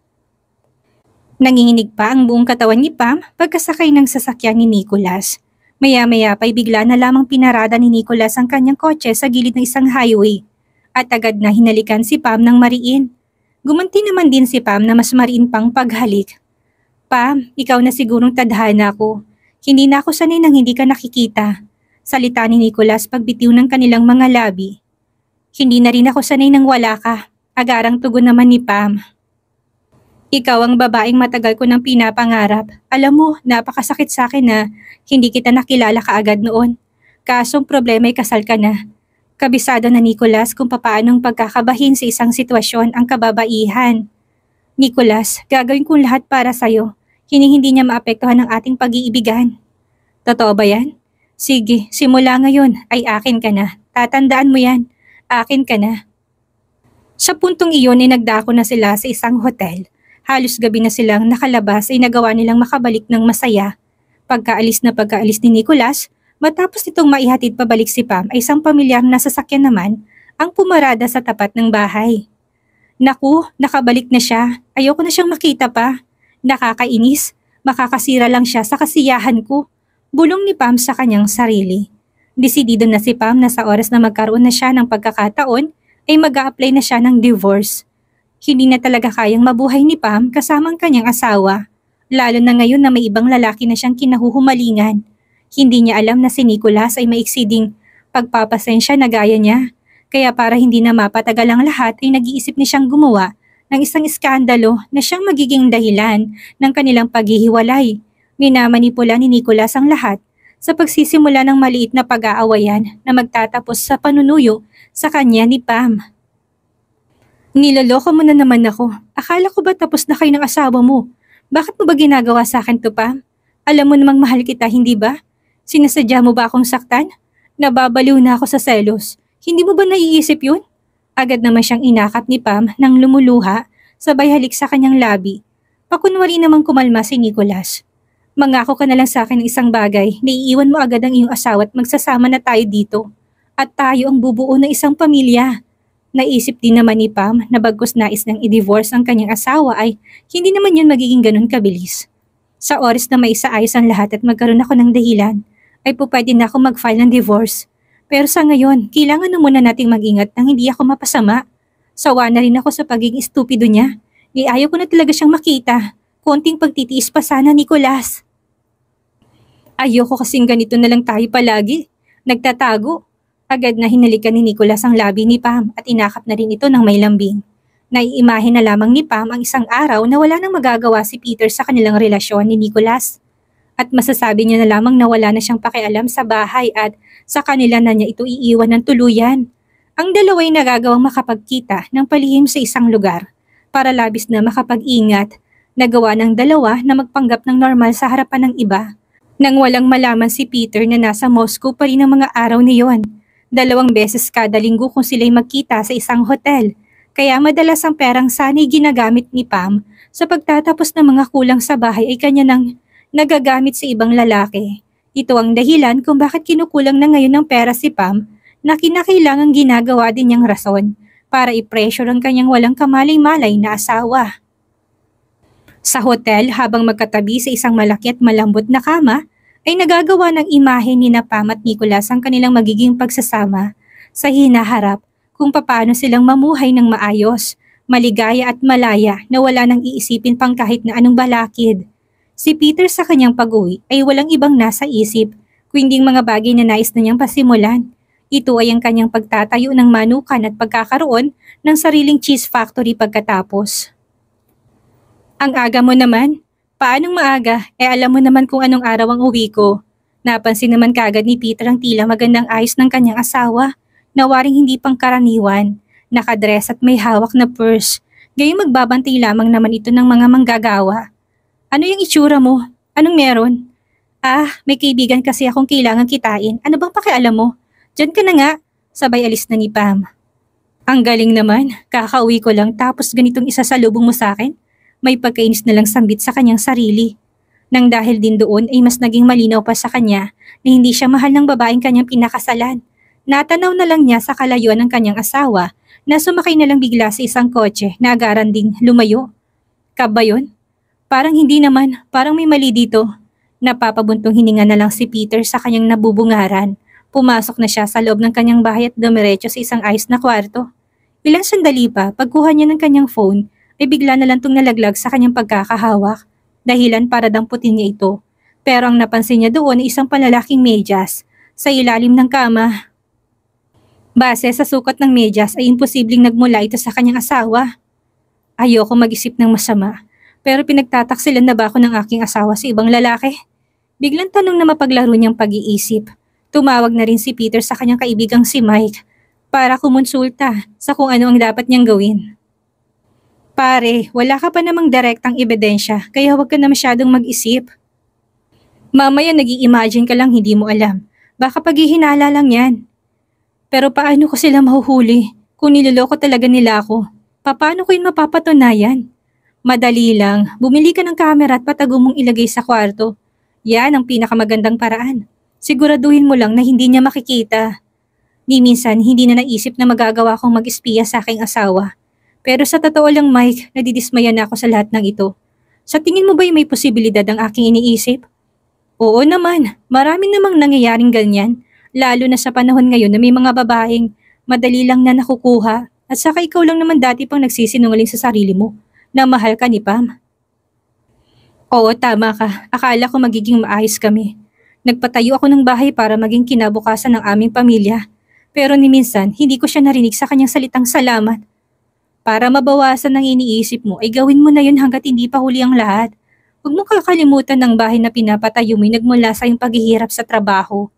Nanginginig pa ang buong katawan ni Pam pagkasakay ng sasakyan ni Nicholas. Maya-maya pa'y bigla na lamang pinarada ni Nicholas ang kanyang kotse sa gilid ng isang highway at agad na hinalikan si Pam ng mariin. Gumanti naman din si Pam na mas mariin pang paghalik. Pam, ikaw na sigurong tadhana ko. Hindi na ako sanay nang hindi ka nakikita. Salita ni Nicholas pagbitiw ng kanilang mga labi. Hindi na rin ako sanay nang wala ka. Agarang tugon naman ni Pam. Ikaw ang babaeng matagal ko nang pinapangarap. Alam mo, napakasakit sa akin na hindi kita nakilala kaagad noon. Kasong problema ay kasal ka na. Kabisado na Nicolas kung papaanong pagkakabahin sa isang sitwasyon ang kababaihan. Nicolas, gagawin kong lahat para sa'yo. Hinihindi niya maapektuhan ang ating pag-iibigan. Totoo ba yan? Sige, simula ngayon ay akin ka na. Tatandaan mo yan. Akin ka na. Sa puntong iyon ay nagdako na sila sa isang hotel halos gabi na silang nakalabas ay nagawa nilang makabalik ng masaya. Pagkaalis na pagkaalis ni Nicolas, matapos itong maihatid pabalik si Pam ay isang pamilyar na sasakyan naman ang pumarada sa tapat ng bahay. Naku, nakabalik na siya. Ayoko na siyang makita pa. Nakakainis. Makakasira lang siya sa kasiyahan ko. Bulong ni Pam sa kanyang sarili. Desidido na si Pam na sa oras na magkaroon na siya ng pagkakataon ay mag apply na siya ng divorce. Hindi na talaga kayang mabuhay ni Pam kasama ang kanyang asawa, lalo na ngayon na may ibang lalaki na siyang kinahuhumalingan. Hindi niya alam na si Nicholas ay maiksiding pagpapasensya na gaya niya. Kaya para hindi na mapatagal ang lahat ay nag-iisip ni siyang gumawa ng isang iskandalo na siyang magiging dahilan ng kanilang paghihiwalay. Minamanipula ni Nicholas ang lahat sa pagsisimula ng maliit na pag-aawayan na magtatapos sa panunuyo sa kanya ni Pam. Niloloko mo na naman ako. Akala ko ba tapos na kayo ng asawa mo? Bakit mo ba ginagawa sa akin to pa? Alam mo namang mahal kita, hindi ba? Sinasadya mo ba akong saktan? Nababaliw na ako sa selos. Hindi mo ba naiisip yun? Agad naman siyang inakap ni Pam nang lumuluha, sabay halik sa kanyang labi. Pakunwari namang kumalma si Nicholas. Mangako ka na lang sa akin ng isang bagay, naiiwan mo agad ang iyong asawa at magsasama na tayo dito. At tayo ang bubuo ng isang pamilya. Naisip din naman ni Pam na bagkus nais nang i-divorce ang kanyang asawa ay hindi naman yan magiging ganun kabilis. Sa oras na maisaayos ang lahat at magkaroon ako ng dahilan, ay po pwede na ako mag-file ng divorce. Pero sa ngayon, kailangan na muna nating mag-ingat nang hindi ako mapasama. Sawa na rin ako sa pagiging estupido niya. Di eh, ayaw ko na talaga siyang makita. Konting pagtitiis pa sana, Nicolas. Ayoko kasing ganito na lang tayo palagi. Nagtatago. Agad na hinalikan ni Nicholas ang labi ni Pam at inakap na rin ito ng may lambing. Naiimahe na lamang ni Pam ang isang araw na wala nang magagawa si Peter sa kanilang relasyon ni Nicholas. At masasabi niya na lamang na wala na siyang pakialam sa bahay at sa kanila na niya ito iiwan ng tuluyan. Ang dalaway nagagawang makapagkita ng palihim sa isang lugar para labis na makapag-ingat nagawa ng dalawa na magpanggap ng normal sa harapan ng iba. Nang walang malaman si Peter na nasa Moscow pa rin ang mga araw na Dalawang beses kada linggo kung sila'y magkita sa isang hotel. Kaya madalas ang perang sana'y ginagamit ni Pam sa pagtatapos ng mga kulang sa bahay ay kanya nang nagagamit sa ibang lalaki. Ito ang dahilan kung bakit kinukulang na ngayon ng pera si Pam na kinakailangang ginagawa din niyang rason para i-pressure ang kanyang walang kamalay-malay na asawa. Sa hotel, habang magkatabi sa isang malaki at malambot na kama, ay nagagawa ng imahe ni Napam at Nicolas ang kanilang magiging pagsasama sa hinaharap kung paano silang mamuhay ng maayos, maligaya at malaya na wala nang iisipin pang kahit na anong balakid. Si Peter sa kanyang pag-uwi ay walang ibang nasa isip kundi mga bagay na nais na niyang pasimulan. Ito ay ang kanyang pagtatayo ng manukan at pagkakaroon ng sariling cheese factory pagkatapos. Ang aga mo naman, Paanong maaga? Eh alam mo naman kung anong araw ang uwi ko. Napansin naman kagad ni Peter ang tila magandang ayos ng kanyang asawa, nawaring hindi pangkaraniwan, nakadress at may hawak na purse. Gayong magbabantay lamang naman ito ng mga manggagawa. Ano yung itsura mo? Anong meron? Ah, may kaibigan kasi akong kailangan kitain. Ano bang pakialam mo? Diyan ka na nga. Sabay alis na ni Pam. Ang galing naman. Kakauwi ko lang tapos ganitong isasalubong mo sa akin may pagkainis na lang sambit sa kanyang sarili. Nang dahil din doon ay mas naging malinaw pa sa kanya na hindi siya mahal ng babaeng kanyang pinakasalan. Natanaw na lang niya sa kalayuan ng kanyang asawa na sumakay na lang bigla sa isang kotse na agaran ding lumayo. Kabayon? Parang hindi naman, parang may mali dito. Napapabuntong hininga na lang si Peter sa kanyang nabubungaran. Pumasok na siya sa loob ng kanyang bahay at dumiretso sa isang ayos na kwarto. Ilang sandali pa, pagkuha niya ng kanyang phone, ay bigla na lang itong nalaglag sa kanyang pagkakahawak, dahilan para damputin niya ito. Pero ang napansin niya doon ay isang panlalaking medyas sa ilalim ng kama. Base sa sukat ng medyas ay imposibleng nagmula ito sa kanyang asawa. Ayoko mag-isip ng masama, pero pinagtataksilan na ba ako ng aking asawa sa ibang lalaki? Biglang tanong na mapaglaro niyang pag-iisip. Tumawag na rin si Peter sa kanyang kaibigang si Mike para kumonsulta sa kung ano ang dapat niyang gawin. Pare, wala ka pa namang direktang ebidensya, kaya huwag ka na masyadong mag-isip. Mamaya nag imagine ka lang hindi mo alam. Baka paghihinala lang yan. Pero paano ko sila mahuhuli kung niloloko talaga nila ako? Paano ko yun mapapatunayan? Madali lang, bumili ka ng kamera at patago mong ilagay sa kwarto. Yan ang pinakamagandang paraan. Siguraduhin mo lang na hindi niya makikita. Ni minsan, hindi na naisip na magagawa kong mag-espiya sa aking asawa pero sa totoo lang Mike, nadidismaya na ako sa lahat ng ito. Sa tingin mo ba may posibilidad ang aking iniisip? Oo naman, marami namang nangyayaring ganyan. Lalo na sa panahon ngayon na may mga babaeng madali lang na nakukuha at saka ikaw lang naman dati pang nagsisinungaling sa sarili mo na mahal ka ni Pam. Oo, tama ka. Akala ko magiging maayos kami. Nagpatayo ako ng bahay para maging kinabukasan ng aming pamilya. Pero ni minsan, hindi ko siya narinig sa kanyang salitang salamat para mabawasan ang iniisip mo, ay gawin mo na yun hanggat hindi pa huli ang lahat. Huwag mo kakalimutan ng bahay na pinapatayo mo nagmula sa iyong paghihirap sa trabaho.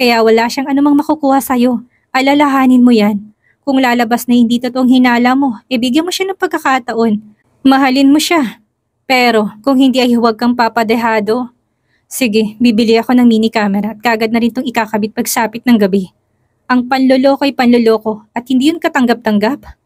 Kaya wala siyang anumang makukuha sa'yo. Alalahanin mo yan. Kung lalabas na hindi totoong hinala mo, e bigyan mo siya ng pagkakataon. Mahalin mo siya. Pero kung hindi ay huwag kang papadehado. Sige, bibili ako ng mini camera at kagad na rin itong ikakabit pagsapit ng gabi. Ang panloloko ay panloloko at hindi yun katanggap-tanggap.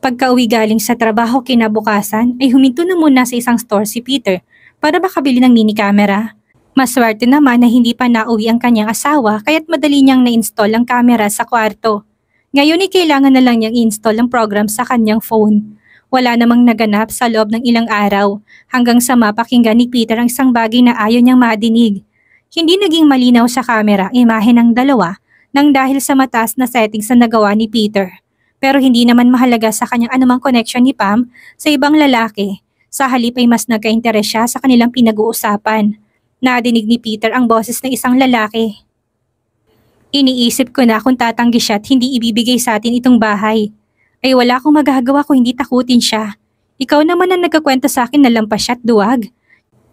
Pagka-uwi galing sa trabaho kinabukasan ay huminto na muna sa isang store si Peter para makabili ng mini camera. Maswerte naman na hindi pa nauwi ang kanyang asawa kaya't madali niyang na-install ang camera sa kwarto. Ngayon ay kailangan na lang niyang i install ang program sa kanyang phone. Wala namang naganap sa loob ng ilang araw hanggang sa mapakinggan ni Peter ang isang bagay na ayaw niyang madinig. Hindi naging malinaw sa camera ang imahe ng dalawa nang dahil sa matas na settings na nagawa ni Peter pero hindi naman mahalaga sa kanyang anumang connection ni Pam sa ibang lalaki. Sa halip ay mas nagka-interes siya sa kanilang pinag-uusapan. Nadinig ni Peter ang boses ng isang lalaki. Iniisip ko na kung tatanggi siya at hindi ibibigay sa atin itong bahay. Ay wala akong magagawa kung hindi takutin siya. Ikaw naman ang nagkakwento sa akin na lampas siya at duwag.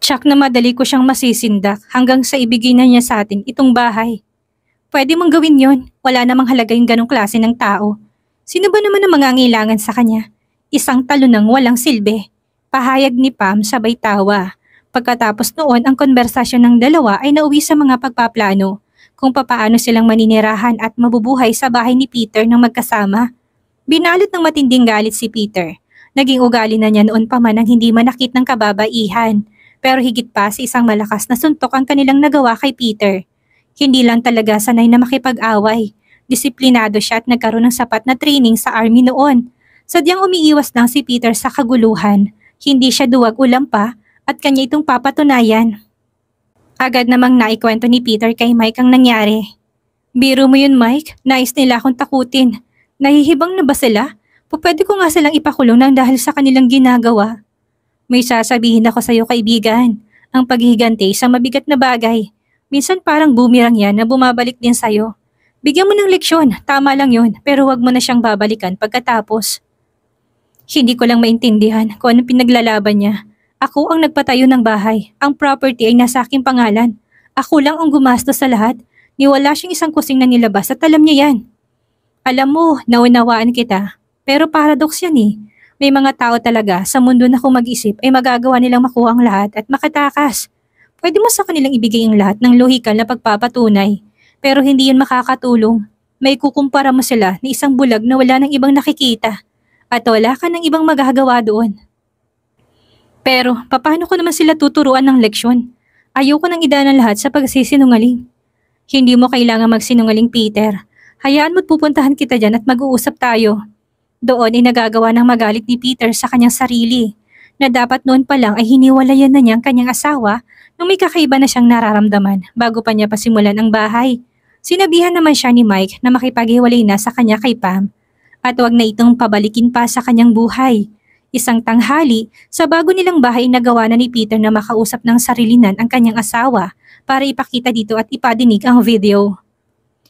Tsak na madali ko siyang masisindak hanggang sa ibigay na niya sa atin itong bahay. Pwede mong gawin yon. Wala namang halaga yung ganong klase ng tao Sino ba naman ang mangangailangan sa kanya? Isang talo ng walang silbi. Pahayag ni Pam sabay tawa. Pagkatapos noon, ang konversasyon ng dalawa ay nauwi sa mga pagpaplano kung papaano silang maninirahan at mabubuhay sa bahay ni Peter nang magkasama. Binalot ng matinding galit si Peter. Naging ugali na niya noon pa man ang hindi manakit ng kababaihan pero higit pa si isang malakas na suntok ang kanilang nagawa kay Peter. Hindi lang talaga sanay na makipag-away, Disiplinado siya at nagkaroon ng sapat na training sa army noon. Sadyang umiiwas lang si Peter sa kaguluhan. Hindi siya duwag ulam pa at kanya itong papatunayan. Agad namang naikwento ni Peter kay Mike ang nangyari. Biro mo yun Mike, nais nila akong takutin. Nahihibang na ba sila? Pwede ko nga silang ipakulong ng dahil sa kanilang ginagawa. May sasabihin ako sa iyo kaibigan. Ang paghigante sa mabigat na bagay. Minsan parang bumirang yan na bumabalik din sa'yo. Bigyan mo ng leksyon, tama lang yon, pero wag mo na siyang babalikan pagkatapos. Hindi ko lang maintindihan kung anong pinaglalaban niya. Ako ang nagpatayo ng bahay, ang property ay nasa aking pangalan. Ako lang ang gumastos sa lahat, niwala siyang isang kusing na nilabas at alam niya yan. Alam mo, naunawaan kita, pero paradox yan eh. May mga tao talaga sa mundo na kung mag-isip ay magagawa nilang makuha ang lahat at makatakas. Pwede mo sa kanilang ibigay ang lahat ng lohikal na pagpapatunay pero hindi yun makakatulong. May kukumpara mo sila ni isang bulag na wala ng ibang nakikita at wala ka ng ibang magagawa doon. Pero paano ko naman sila tuturuan ng leksyon? Ayoko nang idana lahat sa pagsisinungaling. Hindi mo kailangan magsinungaling, Peter. Hayaan mo't pupuntahan kita dyan at mag-uusap tayo. Doon ay nagagawa ng magalit ni Peter sa kanyang sarili na dapat noon pa lang ay hiniwalayan na niyang kanyang asawa nung may kakaiba na siyang nararamdaman bago pa niya pasimulan ang bahay Sinabihan naman siya ni Mike na makipaghiwalay na sa kanya kay Pam at huwag na itong pabalikin pa sa kanyang buhay. Isang tanghali, sa bago nilang bahay nagawa na ni Peter na makausap ng sarilinan ang kanyang asawa para ipakita dito at ipadinig ang video.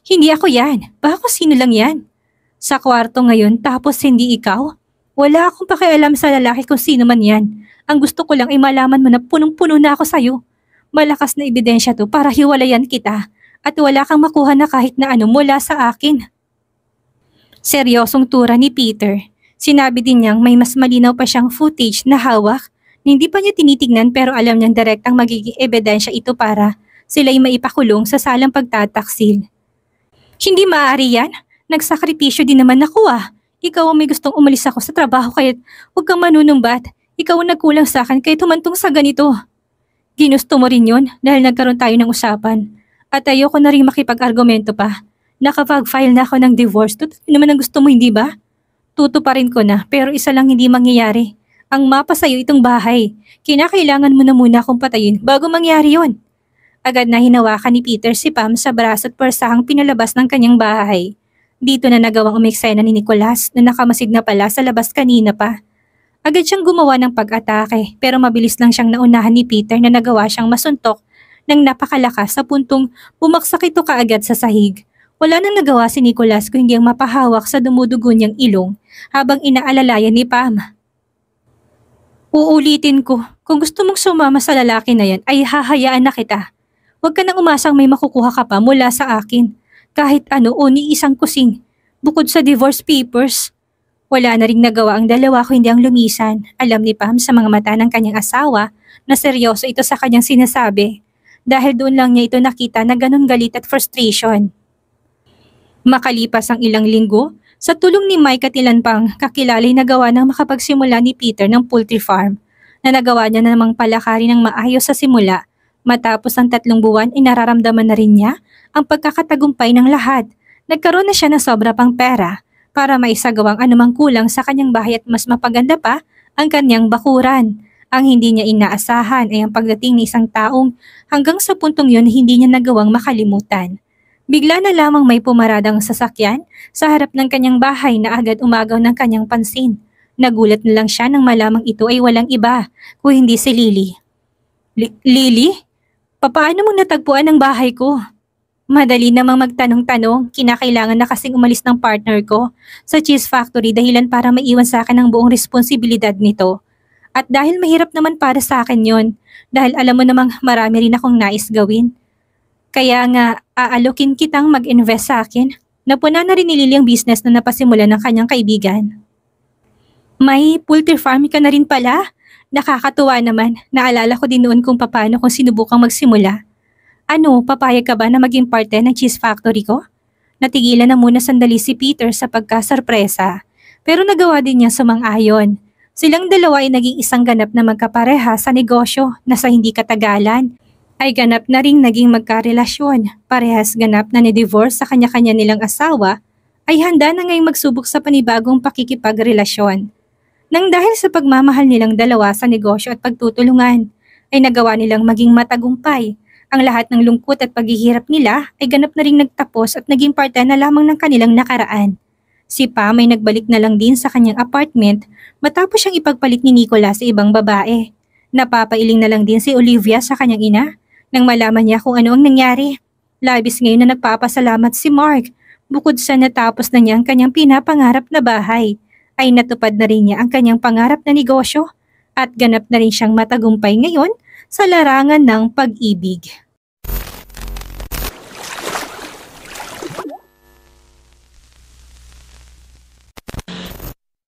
Hindi ako yan. Bako sino lang yan? Sa kwarto ngayon tapos hindi ikaw? Wala akong pakialam sa lalaki kung sino man yan. Ang gusto ko lang ay malaman mo na punong-puno na ako sa'yo. Malakas na ebidensya to para hiwalayan kita at wala kang makuha na kahit na ano mula sa akin. Seryosong tura ni Peter. Sinabi din niyang may mas malinaw pa siyang footage na hawak na hindi pa niya tinitignan pero alam niyang direktang magiging ebidensya ito para sila'y maipakulong sa salang pagtataksil. Hindi maaari yan. Nagsakripisyo din naman ako ah. Ikaw ang may gustong umalis ako sa trabaho kahit huwag kang manunumbat. Ikaw ang nagkulang sa akin kaya tumantong sa ganito. Ginusto mo rin yon dahil nagkaroon tayo ng usapan. At ayoko na rin makipag-argumento pa. Nakapag-file na ako ng divorce. Totoo naman ang gusto mo, hindi ba? pa rin ko na, pero isa lang hindi mangyayari. Ang mapa sa'yo itong bahay. Kinakailangan mo na muna akong patayin bago mangyari yon. Agad na hinawakan ni Peter si Pam sa braso at persahang pinalabas ng kanyang bahay. Dito na nagawang umeksena ni Nicolas na nakamasid na pala sa labas kanina pa. Agad siyang gumawa ng pag-atake pero mabilis lang siyang naunahan ni Peter na nagawa siyang masuntok ng napakalakas sa puntong bumagsak ito kaagad sa sahig. Wala nang nagawa si Nicholas kundi ang mapahawak sa dumudugo niyang ilong habang inaalalayan ni Pam. Uulitin ko, kung gusto mong sumama sa lalaki na yan ay hahayaan na kita. Huwag ka nang umasang may makukuha ka pa mula sa akin. Kahit ano o ni isang kusing, bukod sa divorce papers. Wala na rin nagawa ang dalawa ko hindi ang lumisan. Alam ni Pam sa mga mata ng kanyang asawa na seryoso ito sa kanyang sinasabi dahil doon lang niya ito nakita na ganun galit at frustration. Makalipas ang ilang linggo, sa tulong ni Mike at ilan pang kakilali nagawa ng makapagsimula ni Peter ng poultry farm na nagawa niya na namang palakarin ng maayos sa simula. Matapos ang tatlong buwan, inararamdaman na rin niya ang pagkakatagumpay ng lahat. Nagkaroon na siya na sobra pang pera para maisagawang anumang kulang sa kanyang bahay at mas mapaganda pa ang kanyang bakuran. Ang hindi niya inaasahan ay ang pagdating ni isang taong hanggang sa puntong yun hindi niya nagawang makalimutan. Bigla na lamang may pumaradang sasakyan sa harap ng kanyang bahay na agad umagaw ng kanyang pansin. Nagulat na lang siya nang malamang ito ay walang iba, kung hindi si Lily. Li Lily? Papaano mo natagpuan ang bahay ko? Madali namang magtanong-tanong, kinakailangan na kasing umalis ng partner ko sa cheese factory dahilan para maiwan sa akin ang buong responsibilidad nito. At dahil mahirap naman para sa akin yon, dahil alam mo namang marami rin akong nais gawin. Kaya nga, aalokin kitang mag-invest sa akin. Napuna na rin ni Lily ang business na napasimula ng kanyang kaibigan. May poultry farm ka na rin pala? Nakakatuwa naman, naalala ko din noon kung paano kung sinubukang magsimula. Ano, papayag ka ba na maging parte ng cheese factory ko? Natigilan na muna sandali si Peter sa pagkasarpresa. pero nagawa din niya sumang-ayon Silang dalawa ay naging isang ganap na magkapareha sa negosyo na sa hindi katagalan ay ganap na ring naging magkarelasyon. Parehas ganap na ni-divorce sa kanya-kanya nilang asawa ay handa na ngayong magsubok sa panibagong pakikipagrelasyon. Nang dahil sa pagmamahal nilang dalawa sa negosyo at pagtutulungan, ay nagawa nilang maging matagumpay. Ang lahat ng lungkot at paghihirap nila ay ganap na ring nagtapos at naging parte na lamang ng kanilang nakaraan. Si Pam ay nagbalik na lang din sa kanyang apartment matapos siyang ipagpalit ni Nicola sa ibang babae. Napapailing na lang din si Olivia sa kanyang ina nang malaman niya kung ano ang nangyari. Labis ngayon na nagpapasalamat si Mark bukod sa natapos na niya ang kanyang pinapangarap na bahay ay natupad na rin niya ang kanyang pangarap na negosyo at ganap na rin siyang matagumpay ngayon sa larangan ng pag-ibig.